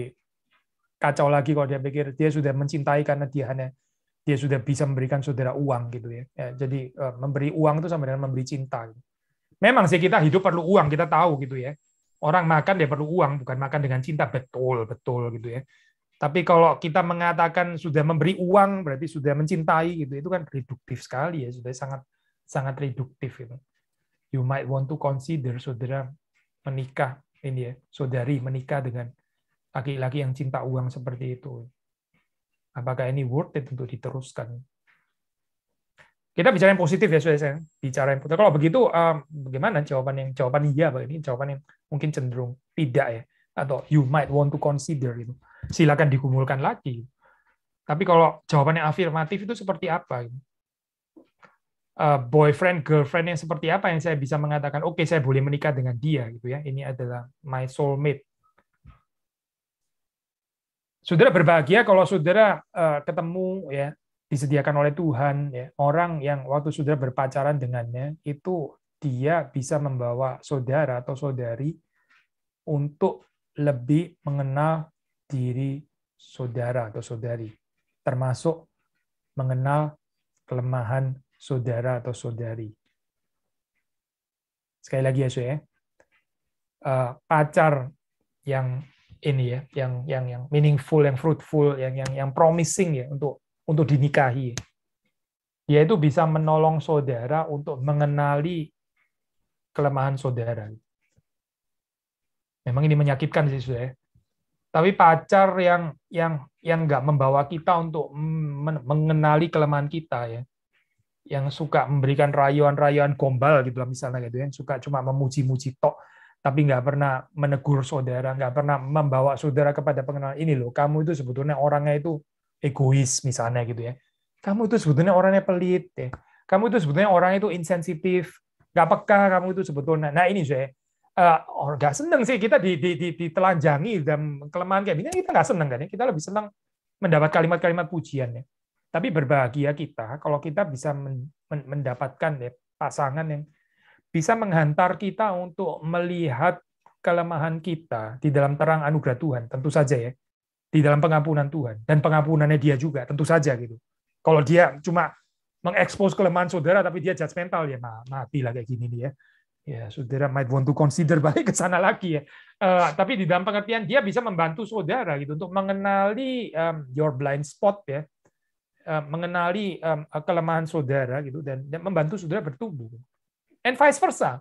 kacau lagi kalau dia pikir dia sudah mencintai karena dia hanya dia sudah bisa memberikan saudara uang gitu ya. ya jadi eh, memberi uang itu sama dengan memberi cinta. Memang sih kita hidup perlu uang kita tahu gitu ya orang makan dia perlu uang, bukan makan dengan cinta, betul, betul gitu ya. Tapi kalau kita mengatakan sudah memberi uang berarti sudah mencintai gitu, itu kan reduktif sekali ya, sudah sangat sangat reduktif itu. You might want to consider saudara menikah ini ya, saudari menikah dengan laki-laki yang cinta uang seperti itu. Apakah ini worth it untuk diteruskan? Kita bicara yang positif ya, sudah saya bicara yang positif. Kalau begitu, um, bagaimana jawaban yang jawaban iya, Ini jawaban yang mungkin cenderung tidak ya, atau you might want to consider itu. Silakan dikumpulkan lagi. Tapi kalau jawaban yang afirmatif itu seperti apa? Gitu eh, boyfriend girlfriend yang seperti apa yang saya bisa mengatakan oke okay, saya boleh menikah dengan dia gitu ya ini adalah my soulmate saudara berbahagia kalau saudara uh, ketemu ya disediakan oleh Tuhan ya. Orang yang waktu sudah berpacaran dengannya itu dia bisa membawa saudara atau saudari untuk lebih mengenal diri saudara atau saudari, termasuk mengenal kelemahan saudara atau saudari. Sekali lagi ya, saya eh, Pacar yang ini ya, yang yang yang meaningful, yang fruitful, yang yang yang promising ya untuk untuk dinikahi. Yaitu bisa menolong saudara untuk mengenali kelemahan saudara. Memang ini menyakitkan sih sudah. Ya. Tapi pacar yang yang yang nggak membawa kita untuk mengenali kelemahan kita ya, yang suka memberikan rayuan-rayuan gombal gitu lah misalnya gitu ya, suka cuma memuji-muji tok, tapi nggak pernah menegur saudara, nggak pernah membawa saudara kepada pengenalan ini loh. Kamu itu sebetulnya orangnya itu egois misalnya gitu ya. Kamu itu sebetulnya orangnya pelit ya. Kamu itu sebetulnya orang itu insensitif, nggak peka kamu itu sebetulnya. Nah ini saya uh, eh, nggak seneng sih kita di, di, di, ditelanjangi dan kelemahan kayak gini kita nggak seneng kan ya. Kita lebih senang mendapat kalimat-kalimat pujian ya. Tapi berbahagia kita kalau kita bisa mendapatkan ya, pasangan yang bisa menghantar kita untuk melihat kelemahan kita di dalam terang anugerah Tuhan. Tentu saja ya, di dalam pengampunan Tuhan dan pengampunannya dia juga tentu saja gitu. Kalau dia cuma mengekspos kelemahan saudara tapi dia judgmental ya maaf mati lah kayak gini nih ya. Ya saudara might want to consider balik ke sana lagi ya. Uh, tapi di dalam pengertian dia bisa membantu saudara gitu untuk mengenali um, your blind spot ya, uh, mengenali um, kelemahan saudara gitu dan, dan membantu saudara bertumbuh. And vice versa,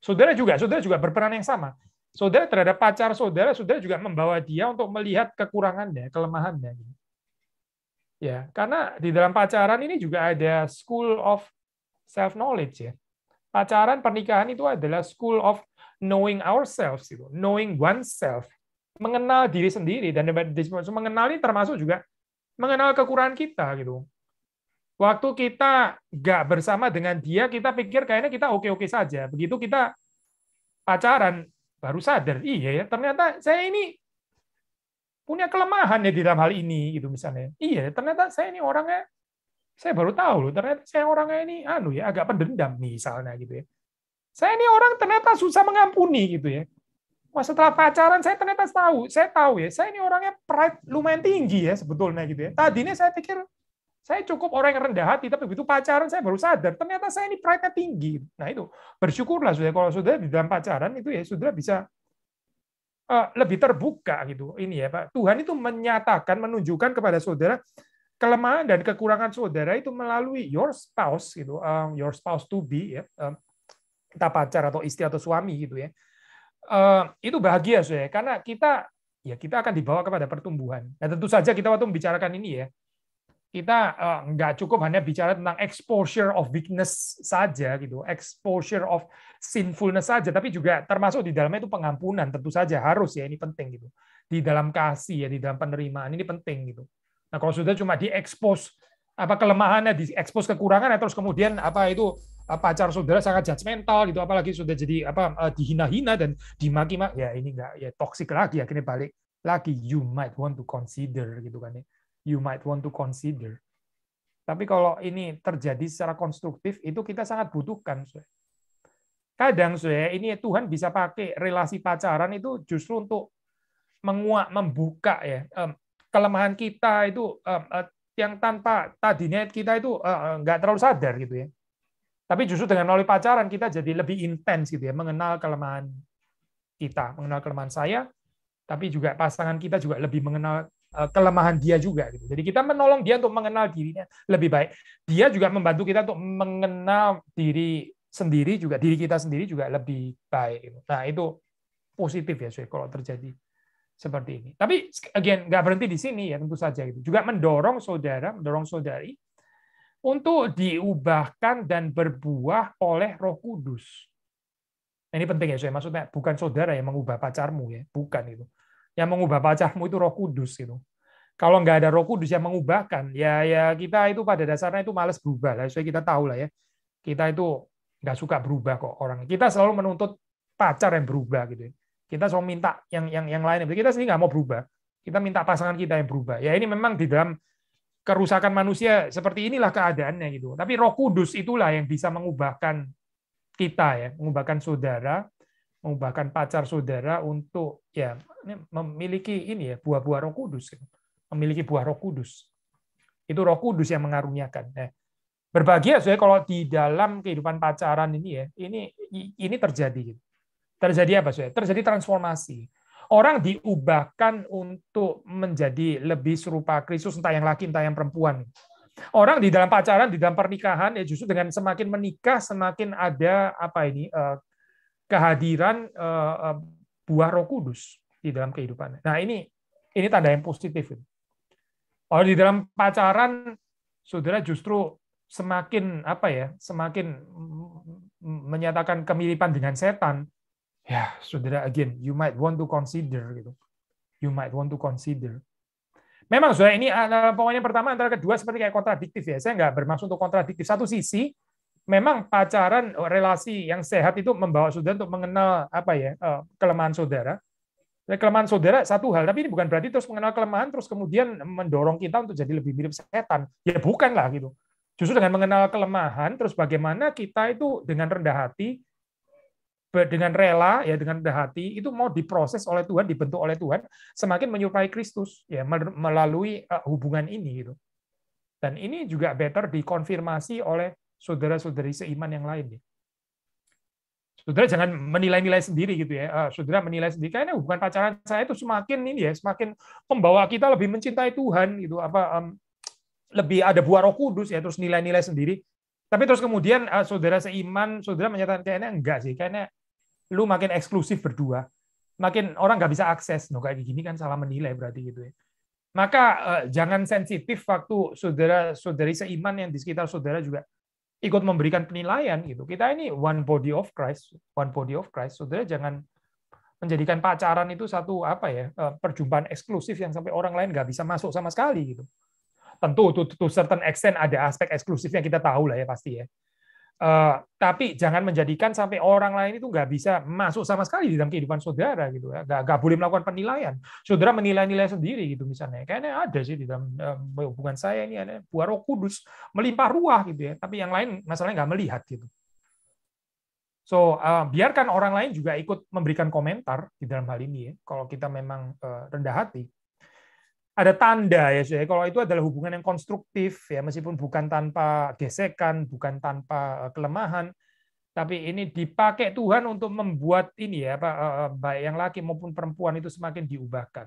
saudara juga saudara juga berperan yang sama Saudara terhadap pacar saudara, saudara juga membawa dia untuk melihat kekurangannya, kelemahannya. Ya, karena di dalam pacaran ini juga ada school of self knowledge ya. Pacaran pernikahan itu adalah school of knowing ourselves gitu, knowing oneself, mengenal diri sendiri dan mengenal ini termasuk juga mengenal kekurangan kita gitu. Waktu kita nggak bersama dengan dia, kita pikir kayaknya kita oke-oke saja. Begitu kita pacaran, baru sadar iya ya ternyata saya ini punya kelemahan ya di dalam hal ini gitu misalnya iya ternyata saya ini orangnya saya baru tahu loh ternyata saya orangnya ini anu ya agak pendendam misalnya gitu ya saya ini orang ternyata susah mengampuni gitu ya Wah, setelah pacaran saya ternyata tahu saya tahu ya saya ini orangnya pride lumayan tinggi ya sebetulnya gitu ya tadinya saya pikir saya cukup orang yang rendah hati, tapi begitu pacaran saya baru sadar, ternyata saya ini pride-nya tinggi. Nah itu, bersyukurlah sudah kalau sudah di dalam pacaran itu ya sudah bisa eh, lebih terbuka gitu. Ini ya Pak, Tuhan itu menyatakan, menunjukkan kepada saudara kelemahan dan kekurangan saudara itu melalui your spouse gitu, um, your spouse to be ya, um, entah pacar atau istri atau suami gitu ya. Uh, itu bahagia ya, karena kita ya kita akan dibawa kepada pertumbuhan. Nah tentu saja kita waktu membicarakan ini ya, kita uh, nggak cukup hanya bicara tentang exposure of weakness saja gitu, exposure of sinfulness saja, tapi juga termasuk di dalamnya itu pengampunan tentu saja harus ya ini penting gitu. Di dalam kasih ya, di dalam penerimaan ini penting gitu. Nah kalau sudah cuma diekspos apa kelemahannya, diekspos kekurangan, ya, terus kemudian apa itu eh, pacar saudara sangat judgmental gitu, apalagi sudah jadi apa eh, dihina-hina dan dimaki-maki, ya ini nggak ya toksik lagi akhirnya balik lagi you might want to consider gitu kan ya you might want to consider. Tapi kalau ini terjadi secara konstruktif, itu kita sangat butuhkan. Kadang saya ini Tuhan bisa pakai relasi pacaran itu justru untuk menguak, membuka ya kelemahan kita itu eh, yang tanpa tadinya kita itu eh, eh, nggak terlalu sadar gitu ya. Tapi justru dengan melalui pacaran kita jadi lebih intens gitu ya, mengenal kelemahan kita, mengenal kelemahan saya, tapi juga pasangan kita juga lebih mengenal Eh, kelemahan dia juga. Gitu. Jadi kita menolong dia untuk mengenal dirinya lebih baik. Dia juga membantu kita untuk mengenal diri sendiri juga, diri kita sendiri juga lebih baik. Gitu. Nah itu positif ya, soalnya kalau terjadi seperti ini. Tapi again nggak berhenti di sini ya tentu saja gitu. juga mendorong saudara, mendorong saudari untuk diubahkan dan berbuah oleh Roh Kudus. Nah, ini penting ya, saya maksudnya bukan saudara yang mengubah pacarmu ya, bukan itu. Yang mengubah wajahmu itu Roh Kudus gitu. Kalau nggak ada Roh Kudus yang mengubahkan, ya ya kita itu pada dasarnya itu males berubah lah. Soalnya kita tahu lah ya. Kita itu nggak suka berubah kok orang. Kita selalu menuntut pacar yang berubah gitu. Ya. Kita selalu minta yang yang yang lain. Kita sendiri nggak mau berubah. Kita minta pasangan kita yang berubah. Ya ini memang di dalam kerusakan manusia seperti inilah keadaannya gitu. Tapi Roh Kudus itulah yang bisa mengubahkan kita ya, mengubahkan saudara bahkan pacar saudara untuk ya memiliki ini ya buah-buah Roh Kudus, gitu. memiliki buah Roh Kudus. Itu Roh Kudus yang mengaruniakan. Nah, berbahagia saya kalau di dalam kehidupan pacaran ini ya, ini ini terjadi. Gitu. Terjadi apa saya? Terjadi transformasi. Orang diubahkan untuk menjadi lebih serupa Kristus, entah yang laki, entah yang perempuan. Orang di dalam pacaran, di dalam pernikahan, ya justru dengan semakin menikah, semakin ada apa ini eh, kehadiran uh, buah Roh Kudus di dalam kehidupannya. Nah, ini ini tanda yang positif. Kalau di dalam pacaran saudara justru semakin apa ya, semakin menyatakan kemiripan dengan setan, ya saudara again you might want to consider gitu. You might want to consider. Memang saudara ini eh, pokoknya pertama antara kedua seperti kayak kontradiktif ya. Saya nggak bermaksud untuk kontradiktif. Satu sisi memang pacaran oh, relasi yang sehat itu membawa saudara untuk mengenal apa ya eh, kelemahan saudara. Nah, kelemahan saudara satu hal, tapi ini bukan berarti terus mengenal kelemahan terus kemudian mendorong kita untuk jadi lebih mirip setan. Ya bukan lah gitu. Justru dengan mengenal kelemahan terus bagaimana kita itu dengan rendah hati dengan rela ya dengan rendah hati itu mau diproses oleh Tuhan dibentuk oleh Tuhan semakin menyerupai Kristus ya melalui eh, hubungan ini gitu dan ini juga better dikonfirmasi oleh saudara-saudari seiman yang lain. Ya. Saudara jangan menilai-nilai sendiri gitu ya. Ah, saudara menilai sendiri kayaknya hubungan pacaran saya itu semakin ini ya, semakin membawa kita lebih mencintai Tuhan gitu apa um, lebih ada buah Roh Kudus ya terus nilai-nilai sendiri. Tapi terus kemudian uh, saudara seiman, saudara menyatakan kayaknya enggak sih, kayaknya lu makin eksklusif berdua, makin orang nggak bisa akses. No, kayak gini kan salah menilai berarti gitu ya. Maka uh, jangan sensitif waktu saudara-saudari seiman yang di sekitar saudara juga ikut memberikan penilaian gitu. Kita ini one body of Christ, one body of Christ. Saudara jangan menjadikan pacaran itu satu apa ya eh, perjumpaan eksklusif yang sampai orang lain nggak bisa masuk sama sekali gitu. Tentu to, to certain extent ada aspek eksklusif yang kita tahu lah ya pasti ya. Uh, tapi jangan menjadikan sampai orang lain itu nggak bisa masuk sama sekali di dalam kehidupan saudara gitu ya nggak, nggak boleh melakukan penilaian saudara menilai-nilai sendiri gitu misalnya kayaknya ada sih di dalam um, hubungan saya ini ada buah roh kudus melimpah ruah gitu ya tapi yang lain masalahnya nggak melihat gitu so uh, biarkan orang lain juga ikut memberikan komentar di dalam hal ini ya kalau kita memang uh, rendah hati ada tanda ya sudah Kalau itu adalah hubungan yang konstruktif ya meskipun bukan tanpa gesekan, bukan tanpa eh, kelemahan, tapi ini dipakai Tuhan untuk membuat ini ya Pak, eh, eh, baik yang laki maupun perempuan itu semakin diubahkan.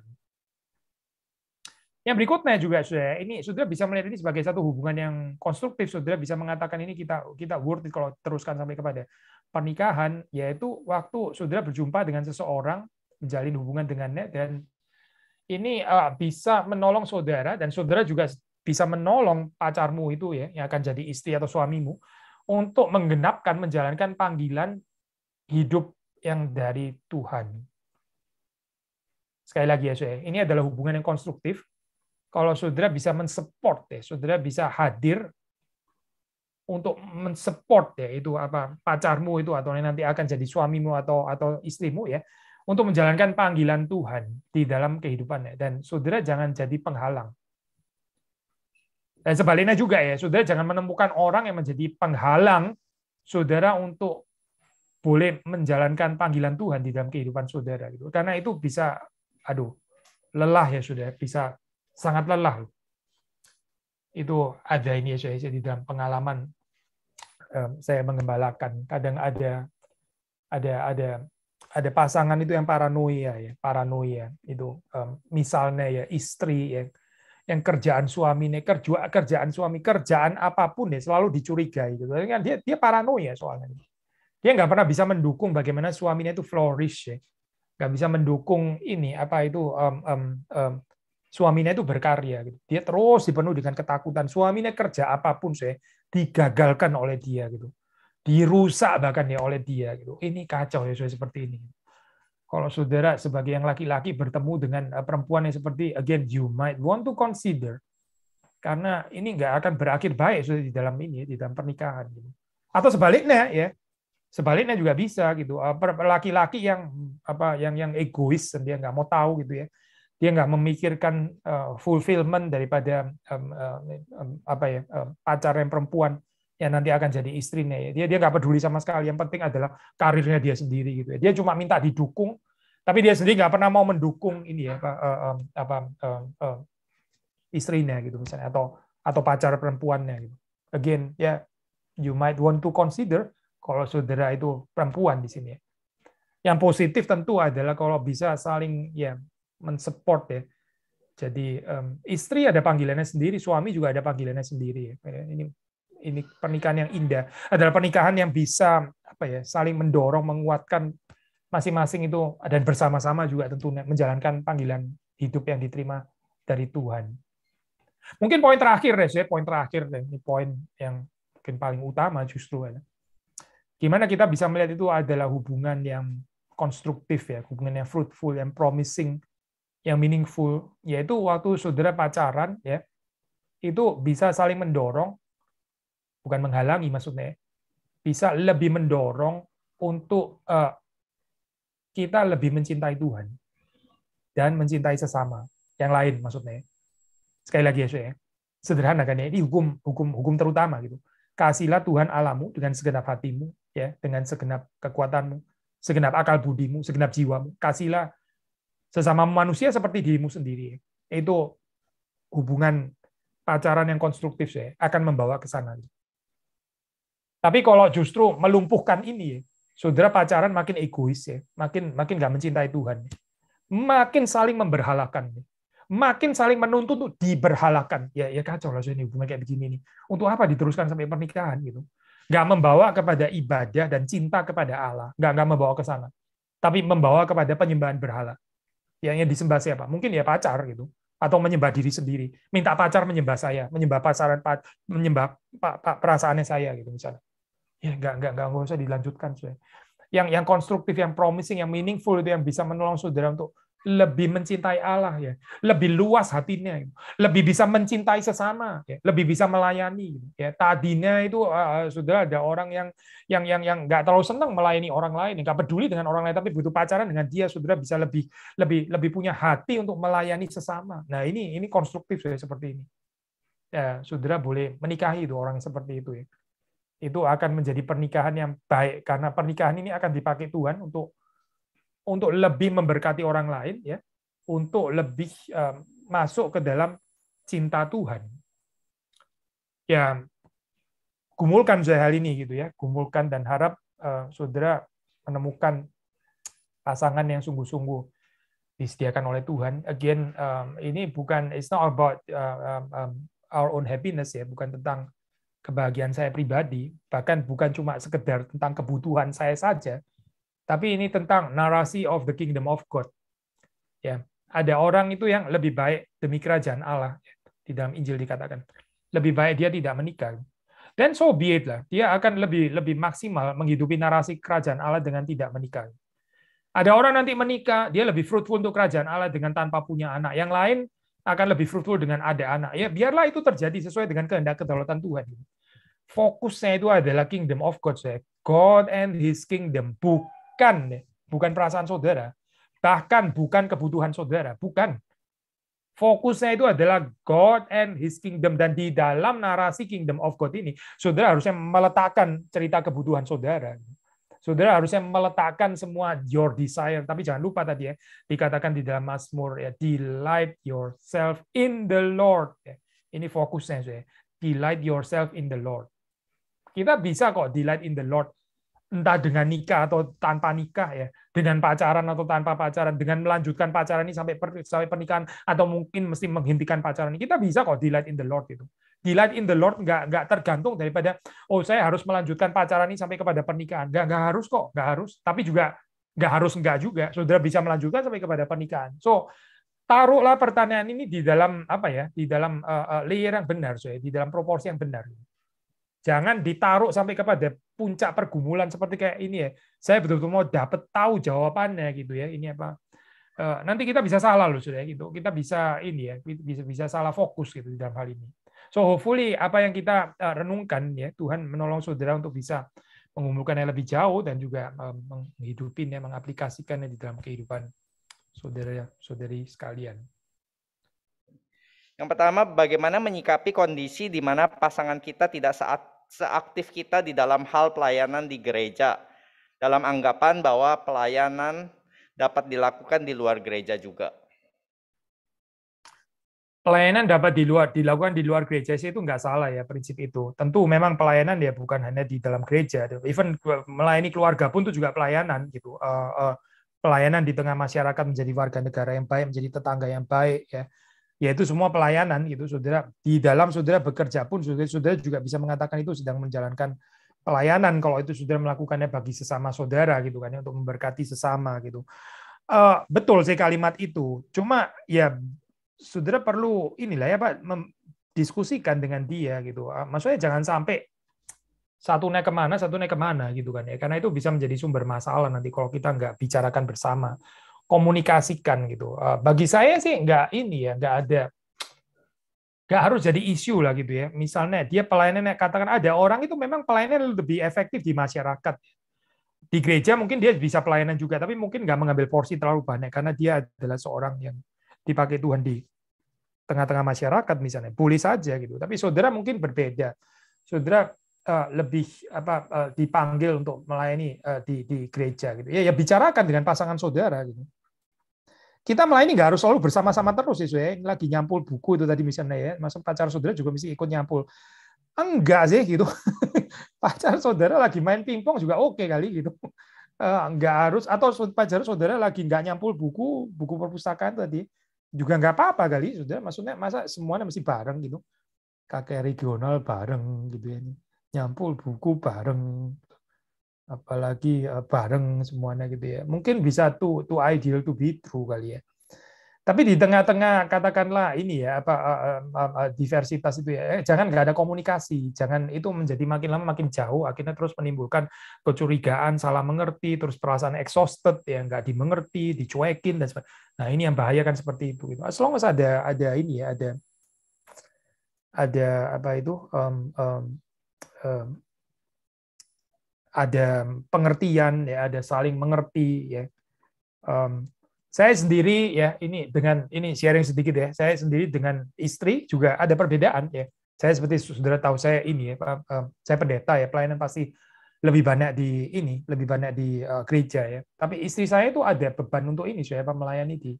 Yang berikutnya juga sudah ini sudah bisa melihat ini sebagai satu hubungan yang konstruktif sudah bisa mengatakan ini kita kita worth it kalau teruskan sampai kepada pernikahan yaitu waktu saudara berjumpa dengan seseorang menjalin hubungan dengannya dan ini eh, bisa menolong saudara dan saudara juga bisa menolong pacarmu itu ya yang akan jadi istri atau suamimu untuk menggenapkan menjalankan panggilan hidup yang dari Tuhan. Sekali lagi ya, saya ini adalah hubungan yang konstruktif. Kalau saudara bisa mensupport ya, saudara bisa hadir untuk mensupport ya itu apa pacarmu itu atau nanti akan jadi suamimu atau atau istrimu ya untuk menjalankan panggilan Tuhan di dalam kehidupannya. Dan saudara jangan jadi penghalang. Dan sebaliknya juga ya, saudara jangan menemukan orang yang menjadi penghalang saudara untuk boleh menjalankan panggilan Tuhan di dalam kehidupan saudara gitu. Karena itu bisa aduh, lelah ya saudara, bisa sangat lelah. Itu ada ini ya saudara di dalam pengalaman saya mengembalakan. Kadang ada ada ada ada pasangan itu yang paranoia ya paranoia itu um, misalnya ya istri ya yang kerjaan suaminya kerja kerjaan suami kerjaan apapun ya selalu dicurigai gitu kan dia dia paranoia soalnya dia nggak pernah bisa mendukung bagaimana suaminya itu flourish ya nggak bisa mendukung ini apa itu um, um, um, suaminya itu berkarya gitu. dia terus dipenuhi dengan ketakutan suaminya kerja apapun saya digagalkan oleh dia gitu dirusak bahkan ya oleh dia gitu. Ini kacau ya sudah seperti ini. Kalau saudara sebagai yang laki-laki bertemu dengan eh, perempuan yang seperti again you might want to consider karena ini nggak akan berakhir baik sudah di dalam ini di dalam pernikahan gitu. Atau sebaliknya ya. Sebaliknya juga bisa gitu. Eh, laki-laki yang apa yang yang egois dia nggak mau tahu gitu ya. Dia nggak memikirkan eh, fulfillment daripada um, um, apa ya um, pacar yang perempuan yang nanti akan jadi istrinya ya. Dia dia nggak peduli sama sekali. Yang penting adalah karirnya dia sendiri gitu ya. Dia cuma minta didukung, tapi dia sendiri nggak pernah mau mendukung ini ya eh, apa apa istrinya gitu misalnya atau atau pacar perempuannya gitu. Again ya yeah, you might want to consider kalau saudara itu perempuan di sini ya. Yang positif tentu adalah kalau bisa saling ya mensupport ya. Jadi istri ada panggilannya sendiri, suami juga ada panggilannya sendiri. Ini ini pernikahan yang indah adalah pernikahan yang bisa apa ya saling mendorong menguatkan masing-masing itu dan bersama-sama juga tentu menjalankan panggilan hidup yang diterima dari Tuhan. Mungkin poin terakhir deh, saya poin terakhir deh, ini poin yang mungkin paling utama justru ya. gimana kita bisa melihat itu adalah hubungan yang konstruktif ya, hubungan yang fruitful, yang promising, yang meaningful, yaitu waktu saudara pacaran ya, itu bisa saling mendorong bukan menghalangi maksudnya, bisa lebih mendorong untuk eh, kita lebih mencintai Tuhan dan mencintai sesama yang lain maksudnya. Sekali lagi ya, saya sederhana kan ya ini hukum hukum hukum terutama gitu. Kasihlah Tuhan Alamu dengan segenap hatimu, ya, dengan segenap kekuatanmu, segenap akal budimu, segenap jiwamu. Kasihlah sesama manusia seperti dirimu sendiri. Ya. Itu hubungan pacaran yang konstruktif ya akan membawa ke sana. Gitu. Tapi kalau justru melumpuhkan ini, saudara pacaran makin egois ya, makin makin nggak mencintai Tuhan, makin saling memberhalakan, makin saling menuntut untuk diberhalakan. Ya, ya kacau lah ini hubungan kayak begini nih. Untuk apa diteruskan sampai pernikahan gitu? Nggak membawa kepada ibadah dan cinta kepada Allah, nggak nggak membawa ke sana, tapi membawa kepada penyembahan berhala. Yang disembah siapa? Mungkin ya pacar gitu atau menyembah diri sendiri, minta pacar menyembah saya, menyembah pasaran, menyembah perasaannya saya gitu misalnya ya nggak nggak nggak usah dilanjutkan sudah yang yang konstruktif yang promising yang meaningful itu yang bisa menolong saudara untuk lebih mencintai Allah ya lebih luas hatinya ya. lebih bisa mencintai sesama ya. lebih bisa melayani ya tadinya itu uh, saudara ada orang yang yang yang yang nggak terlalu senang melayani orang lain nggak peduli dengan orang lain tapi butuh pacaran dengan dia saudara bisa lebih lebih lebih punya hati untuk melayani sesama nah ini ini konstruktif ya, seperti ini ya saudara boleh menikahi itu orang seperti itu ya itu akan menjadi pernikahan yang baik karena pernikahan ini akan dipakai Tuhan untuk untuk lebih memberkati orang lain ya untuk lebih eh, masuk ke dalam cinta Tuhan ya gumulkan saya hal ini gitu ya gumulkan dan harap eh, saudara menemukan pasangan yang sungguh-sungguh disediakan oleh Tuhan again eh, ini bukan it's not about our own happiness ya bukan tentang kebahagiaan saya pribadi, bahkan bukan cuma sekedar tentang kebutuhan saya saja, tapi ini tentang narasi of the kingdom of God. Ya, ada orang itu yang lebih baik demi kerajaan Allah. Di dalam Injil dikatakan, lebih baik dia tidak menikah. Dan so be it lah, dia akan lebih lebih maksimal menghidupi narasi kerajaan Allah dengan tidak menikah. Ada orang nanti menikah, dia lebih fruitful untuk kerajaan Allah dengan tanpa punya anak. Yang lain akan lebih fruitful dengan ada anak. Ya, biarlah itu terjadi sesuai dengan kehendak kedaulatan Tuhan fokusnya itu adalah kingdom of God ya. God and his kingdom bukan bukan perasaan saudara, bahkan bukan kebutuhan saudara, bukan. Fokusnya itu adalah God and his kingdom dan di dalam narasi kingdom of God ini saudara harusnya meletakkan cerita kebutuhan saudara. Saudara harusnya meletakkan semua your desire, tapi jangan lupa tadi ya, dikatakan di dalam Mazmur ya, delight yourself in the Lord. Ya, ini fokusnya saya. Delight yourself in the Lord. Kita bisa kok delight in the Lord entah dengan nikah atau tanpa nikah ya, dengan pacaran atau tanpa pacaran, dengan melanjutkan pacaran ini sampai per, sampai pernikahan atau mungkin mesti menghentikan pacaran ini. Kita bisa kok delight in the Lord itu. Delight in the Lord nggak nggak tergantung daripada oh saya harus melanjutkan pacaran ini sampai kepada pernikahan. Nggak nggak harus kok, nggak harus. Tapi juga nggak harus nggak juga. Saudara bisa melanjutkan sampai kepada pernikahan. So taruhlah pertanyaan ini di dalam apa ya, di dalam uh, eh, uh, eh, layer yang benar, so, ya, di dalam proporsi yang benar. Gitu Jangan ditaruh sampai kepada puncak pergumulan seperti kayak ini ya. Saya betul-betul mau dapat tahu jawabannya gitu ya. Ini apa? Eh, nanti kita bisa salah loh sudah gitu. Kita bisa ini ya, bisa bisa salah fokus gitu di dalam hal ini. So hopefully apa yang kita eh, renungkan ya Tuhan menolong saudara untuk bisa mengumpulkan yang lebih jauh dan juga eh, menghidupin ya mengaplikasikannya di dalam kehidupan saudara-saudari sekalian. Yang pertama, bagaimana menyikapi kondisi di mana pasangan kita tidak saat seaktif kita di dalam hal pelayanan di gereja dalam anggapan bahwa pelayanan dapat dilakukan di luar gereja juga. Pelayanan dapat di luar dilakukan di luar gereja sih itu nggak salah ya prinsip itu. Tentu memang pelayanan ya bukan hanya di dalam gereja. Even melayani keluarga pun itu juga pelayanan gitu. Uh, uh, pelayanan di tengah masyarakat menjadi warga negara yang baik, menjadi tetangga yang baik ya yaitu semua pelayanan gitu saudara di dalam saudara bekerja pun saudara saudara juga bisa mengatakan itu sedang menjalankan pelayanan kalau itu saudara melakukannya bagi sesama saudara gitu kan ya untuk memberkati sesama gitu uh, betul sih kalimat itu cuma ya saudara perlu inilah ya pak diskusikan dengan dia gitu uh, maksudnya jangan sampai satu naik kemana satu naik kemana gitu kan ya karena itu bisa menjadi sumber masalah nanti kalau kita nggak bicarakan bersama komunikasikan gitu. Eh, bagi saya sih nggak ini ya, nggak ada, nggak harus jadi isu lah gitu ya. Misalnya dia pelayanannya katakan ada orang itu memang pelayanan lebih efektif di masyarakat. Di gereja mungkin dia bisa pelayanan juga, tapi mungkin nggak mengambil porsi terlalu banyak karena dia adalah seorang yang dipakai Tuhan di tengah-tengah masyarakat misalnya. Boleh saja gitu. Tapi saudara mungkin berbeda. Saudara eh, lebih apa eh, dipanggil untuk melayani di di gereja gitu ya ya bicarakan dengan pasangan saudara gitu kita melayani nggak harus selalu bersama-sama terus sih, ya. Lagi nyampul buku itu tadi misalnya ya. Masuk pacar saudara juga mesti ikut nyampul. Enggak sih gitu. pacar saudara lagi main pingpong juga oke okay kali gitu. Enggak eh, harus atau pacar saudara lagi nggak nyampul buku buku perpustakaan tadi juga nggak apa-apa kali sudah. Maksudnya masa semuanya mesti bareng gitu. Kakek regional bareng gitu ya. Nyampul buku bareng apalagi eh, bareng semuanya gitu ya. Mungkin bisa tuh to ideal to be true kali ya. Tapi di tengah-tengah katakanlah ini ya apa uh, uh, uh, diversitas itu ya, eh, jangan nggak ada komunikasi, jangan itu menjadi makin lama makin jauh, akhirnya terus menimbulkan kecurigaan, salah mengerti, terus perasaan exhausted ya nggak dimengerti, dicuekin dan sebagainya. Nah ini yang bahaya kan seperti itu. Gitu. As long as ada ada ini ya ada ada apa itu um, um, um, ada pengertian ya ada saling mengerti ya um, saya sendiri ya ini dengan ini sharing sedikit ya saya sendiri dengan istri juga ada perbedaan ya saya seperti saudara tahu saya ini ya saya pendeta ya pelayanan pasti lebih banyak di ini lebih banyak di uh, gereja ya tapi istri saya itu ada beban untuk ini saya apa melayani di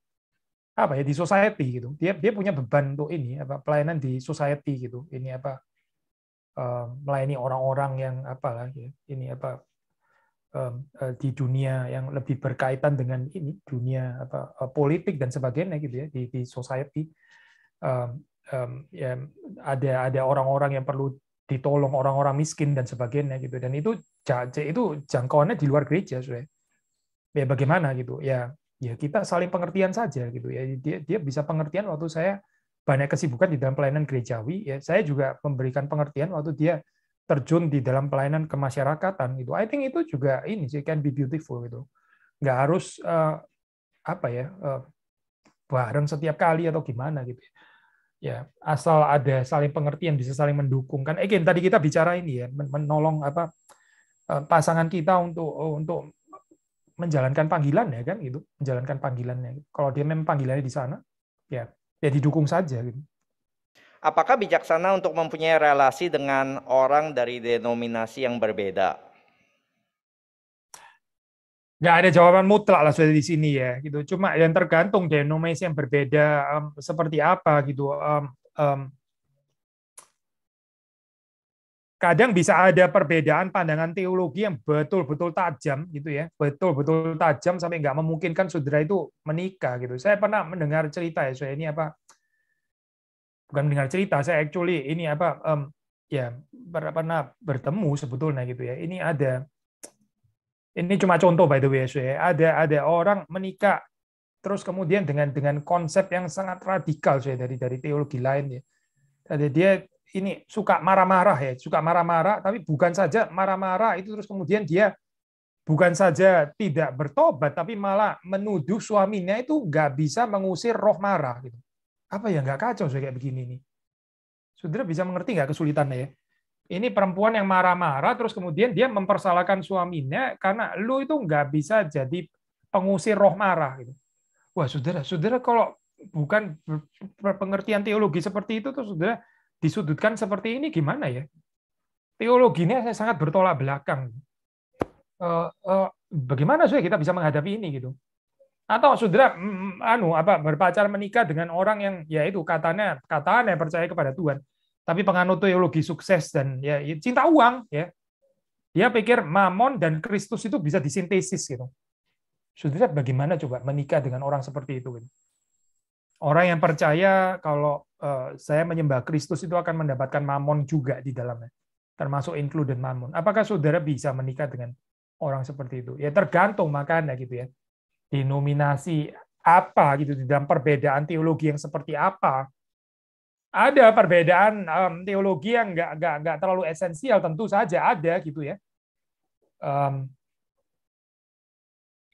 apa ya di society gitu dia dia punya beban untuk ini apa pelayanan di society gitu ini apa Eh, melayani orang-orang yang apalah ya, ini apa eh, di dunia yang lebih berkaitan dengan ini dunia apa eh, politik dan sebagainya gitu ya di, di society um, um, ya ada ada orang-orang yang perlu ditolong orang-orang miskin dan sebagainya gitu dan itu itu jangkauannya di luar gereja sudah ya bagaimana gitu ya ya kita saling pengertian saja gitu ya dia dia bisa pengertian waktu saya banyak kesibukan di dalam pelayanan gerejawi ya saya juga memberikan pengertian waktu dia terjun di dalam pelayanan kemasyarakatan itu I think itu juga ini sih can be beautiful gitu nggak harus uh, apa ya uh, bareng setiap kali atau gimana gitu ya, ya asal ada saling pengertian bisa saling mendukung kan again tadi kita bicara ini ya menolong apa eh, pasangan kita untuk oh, untuk menjalankan panggilan ya kan gitu menjalankan panggilannya kalau dia memang panggilannya di sana ya ya didukung saja gitu. Apakah bijaksana untuk mempunyai relasi dengan orang dari denominasi yang berbeda? Nggak ada jawaban mutlak lah sudah di sini ya gitu. Cuma yang tergantung denominasi yang berbeda um, seperti apa gitu. Um, um, kadang bisa ada perbedaan pandangan teologi yang betul-betul tajam gitu ya, betul-betul tajam sampai nggak memungkinkan saudara itu menikah gitu. Saya pernah mendengar cerita ya, saya ini apa bukan mendengar cerita, saya actually ini apa um, ya pernah bertemu sebetulnya gitu ya. Ini ada ini cuma contoh by the way saya ada ada orang menikah terus kemudian dengan dengan konsep yang sangat radikal saya dari dari teologi lain ya. ada dia ini suka marah-marah ya, suka marah-marah, tapi bukan saja marah-marah itu terus kemudian dia bukan saja tidak bertobat, tapi malah menuduh suaminya itu nggak bisa mengusir roh marah. Gitu. Apa ya nggak kacau saya kayak begini nih? Saudara bisa mengerti nggak kesulitannya ya? Ini perempuan yang marah-marah, terus kemudian dia mempersalahkan suaminya karena lu itu nggak bisa jadi pengusir roh marah. Gitu. Wah, saudara, saudara kalau bukan pengertian teologi seperti itu, tuh saudara disudutkan seperti ini gimana ya? Teologinya saya sangat bertolak belakang. Uh, uh, bagaimana sih kita bisa menghadapi ini gitu? Atau saudara mm, mm, anu apa berpacar menikah dengan orang yang ya itu katanya katanya percaya kepada Tuhan, tapi penganut teologi sukses dan ya, ya cinta uang ya. Dia pikir mamon dan Kristus itu bisa disintesis gitu. Saudara bagaimana coba menikah dengan orang seperti itu? Gitu? Orang yang percaya kalau Eh, saya menyembah Kristus itu akan mendapatkan mamon juga di dalamnya, termasuk included mamon. Apakah saudara bisa menikah dengan orang seperti itu? Ya tergantung makanya gitu ya. Denominasi apa gitu di dalam perbedaan teologi yang seperti apa? Ada perbedaan um, teologi yang nggak nggak nggak terlalu esensial tentu saja ada gitu ya. Um,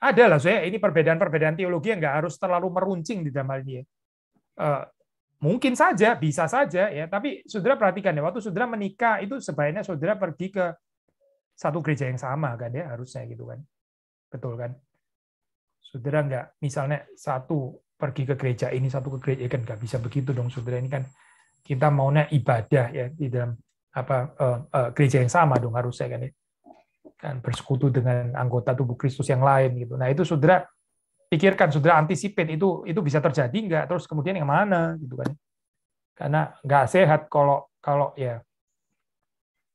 ada lah saya ini perbedaan-perbedaan teologi yang nggak harus terlalu meruncing di dalam hal ini. Ya. Uh, mungkin saja, bisa saja ya. Tapi saudara perhatikan ya, waktu saudara menikah itu sebaiknya saudara pergi ke satu gereja yang sama kan ya harusnya gitu kan, betul kan? Saudara nggak misalnya satu pergi ke gereja ini satu ke gereja ini, ya kan nggak bisa begitu dong saudara ini kan kita maunya ibadah ya di dalam apa uh, uh, gereja yang sama dong harusnya kan ya kan bersekutu dengan anggota tubuh Kristus yang lain gitu. Nah itu saudara pikirkan sudah antisipin itu itu bisa terjadi nggak terus kemudian yang mana gitu kan karena nggak sehat kalau kalau ya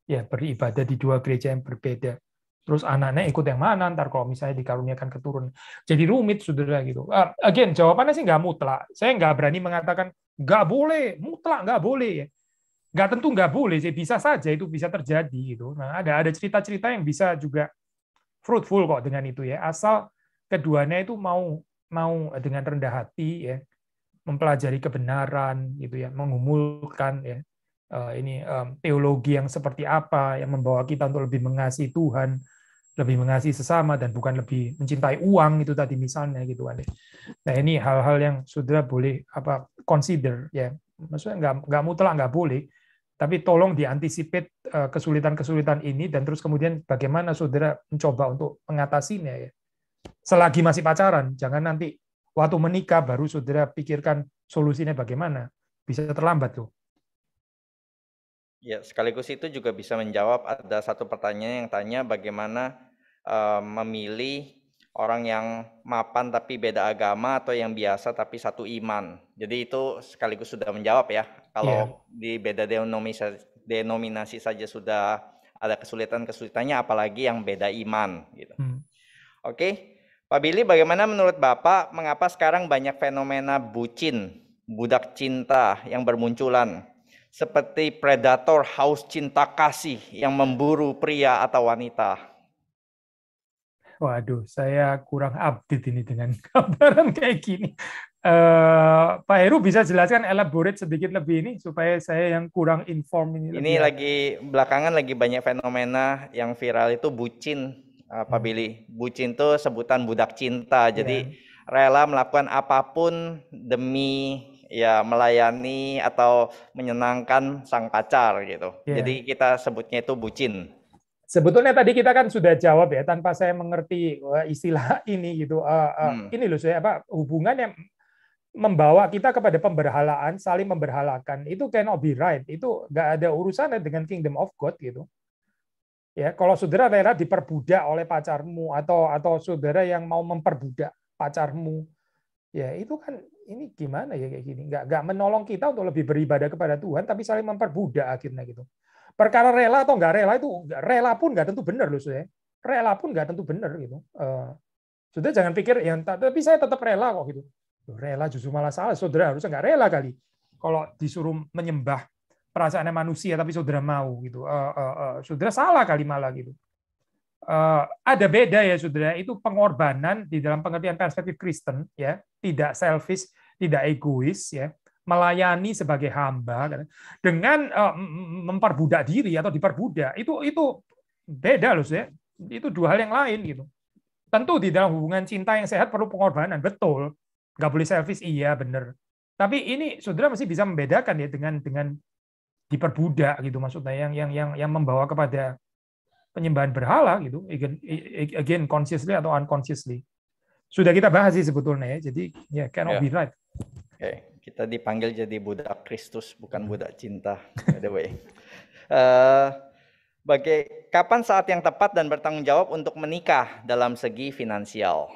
ya beribadah di dua gereja yang berbeda terus anaknya ikut yang mana ntar kalau misalnya dikaruniakan keturunan jadi rumit saudara gitu uh, again jawabannya sih nggak mutlak saya nggak berani mengatakan nggak boleh mutlak nggak boleh ya nggak tentu nggak boleh sih bisa saja itu bisa terjadi gitu nah ada ada cerita-cerita yang bisa juga fruitful kok dengan itu ya asal keduanya itu mau mau dengan rendah hati ya mempelajari kebenaran gitu ya mengumulkan ya eh, ini teologi yang seperti apa yang membawa kita untuk lebih mengasihi Tuhan lebih mengasihi sesama dan bukan lebih mencintai uang itu tadi misalnya gitu kan nah ini hal-hal yang sudah boleh apa consider ya maksudnya nggak nggak mutlak nggak boleh tapi tolong diantisipit eh, kesulitan-kesulitan ini dan terus kemudian bagaimana saudara mencoba untuk mengatasinya ya selagi masih pacaran, jangan nanti waktu menikah baru saudara pikirkan solusinya bagaimana. Bisa terlambat tuh. Ya, sekaligus itu juga bisa menjawab ada satu pertanyaan yang tanya bagaimana uh, memilih orang yang mapan tapi beda agama atau yang biasa tapi satu iman. Jadi itu sekaligus sudah menjawab ya. Kalau yeah. di beda denominasi, denominasi saja sudah ada kesulitan-kesulitannya apalagi yang beda iman gitu. Hmm. Oke. Okay. Pak Billy, bagaimana menurut Bapak, mengapa sekarang banyak fenomena bucin, budak cinta yang bermunculan? Seperti predator haus cinta kasih yang memburu pria atau wanita. Waduh, saya kurang update ini dengan gambaran kayak gini. Uh, Pak Heru bisa jelaskan elaborate sedikit lebih ini supaya saya yang kurang inform ini. Ini lagi belakangan lagi banyak fenomena yang viral itu bucin uh, Pak hmm. Billy. Bucin tuh sebutan budak cinta. Jadi iya. rela melakukan apapun demi ya melayani atau menyenangkan sang pacar gitu. Yeah. Jadi kita sebutnya itu bucin. Sebetulnya tadi kita kan sudah jawab ya tanpa saya mengerti eh, istilah ini gitu. Uh, uh, hmm. Ini loh saya apa hubungan yang membawa kita kepada pemberhalaan, saling memberhalakan itu cannot be right. Itu nggak ada urusannya dengan kingdom of God gitu. Ya, kalau saudara rela diperbudak oleh pacarmu atau atau saudara yang mau memperbudak pacarmu, ya itu kan ini gimana ya kayak gini? Gak nggak menolong kita untuk lebih beribadah kepada Tuhan, tapi saling memperbudak akhirnya gitu. Perkara rela atau nggak rela itu rela pun nggak tentu benar loh saudara. Rela pun nggak tentu benar gitu. Uh, eh, sudah jangan pikir yang tapi saya tetap rela kok gitu. Rela justru malah salah. Saudara harusnya nggak rela kali. Kalau disuruh menyembah perasaannya manusia tapi saudara mau gitu uh, uh, uh, saudara salah kali malah gitu uh, ada beda ya saudara itu pengorbanan di dalam pengertian perspektif Kristen ya tidak selfish tidak egois ya melayani sebagai hamba kan. dengan uh, memperbudak diri atau diperbudak itu itu beda loh sih itu dua hal yang lain gitu tentu di dalam hubungan cinta yang sehat perlu pengorbanan betul nggak boleh selfish iya bener tapi ini saudara masih bisa membedakan ya dengan dengan diperbudak gitu maksudnya yang yang yang yang membawa kepada penyembahan berhala gitu again, again consciously atau unconsciously sudah kita bahas sih sebetulnya ya jadi ya yeah, cannot yeah. be right okay. kita dipanggil jadi budak Kristus bukan hmm. budak cinta by the way uh, eh, bagai kapan saat yang tepat dan bertanggung jawab untuk menikah dalam segi finansial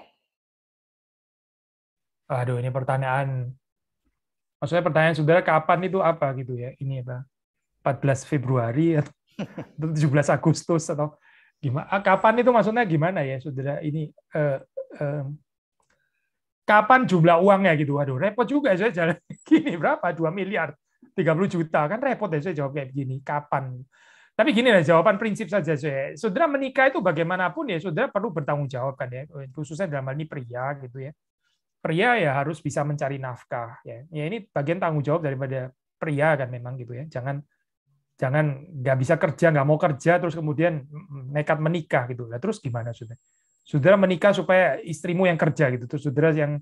aduh ini pertanyaan maksudnya pertanyaan saudara kapan itu apa gitu ya ini apa ya, 14 Februari atau 17 Agustus atau gimana ah, kapan itu maksudnya gimana ya saudara ini eh, eh, kapan jumlah uangnya gitu waduh repot juga ya saya jalan gini berapa 2 miliar 30 juta kan repot ya saya jawab kayak gini kapan tapi gini lah jawaban prinsip saja saya. Saudara menikah itu bagaimanapun ya saudara perlu bertanggung jawab kan ya. Khususnya dalam hal ini pria gitu ya. Pria ya harus bisa mencari nafkah Ya, ya ini bagian tanggung jawab daripada pria kan memang gitu ya. Jangan jangan nggak bisa kerja, nggak mau kerja, terus kemudian nekat menikah gitu. lah terus gimana sudah? Saudara menikah supaya istrimu yang kerja gitu, terus saudara yang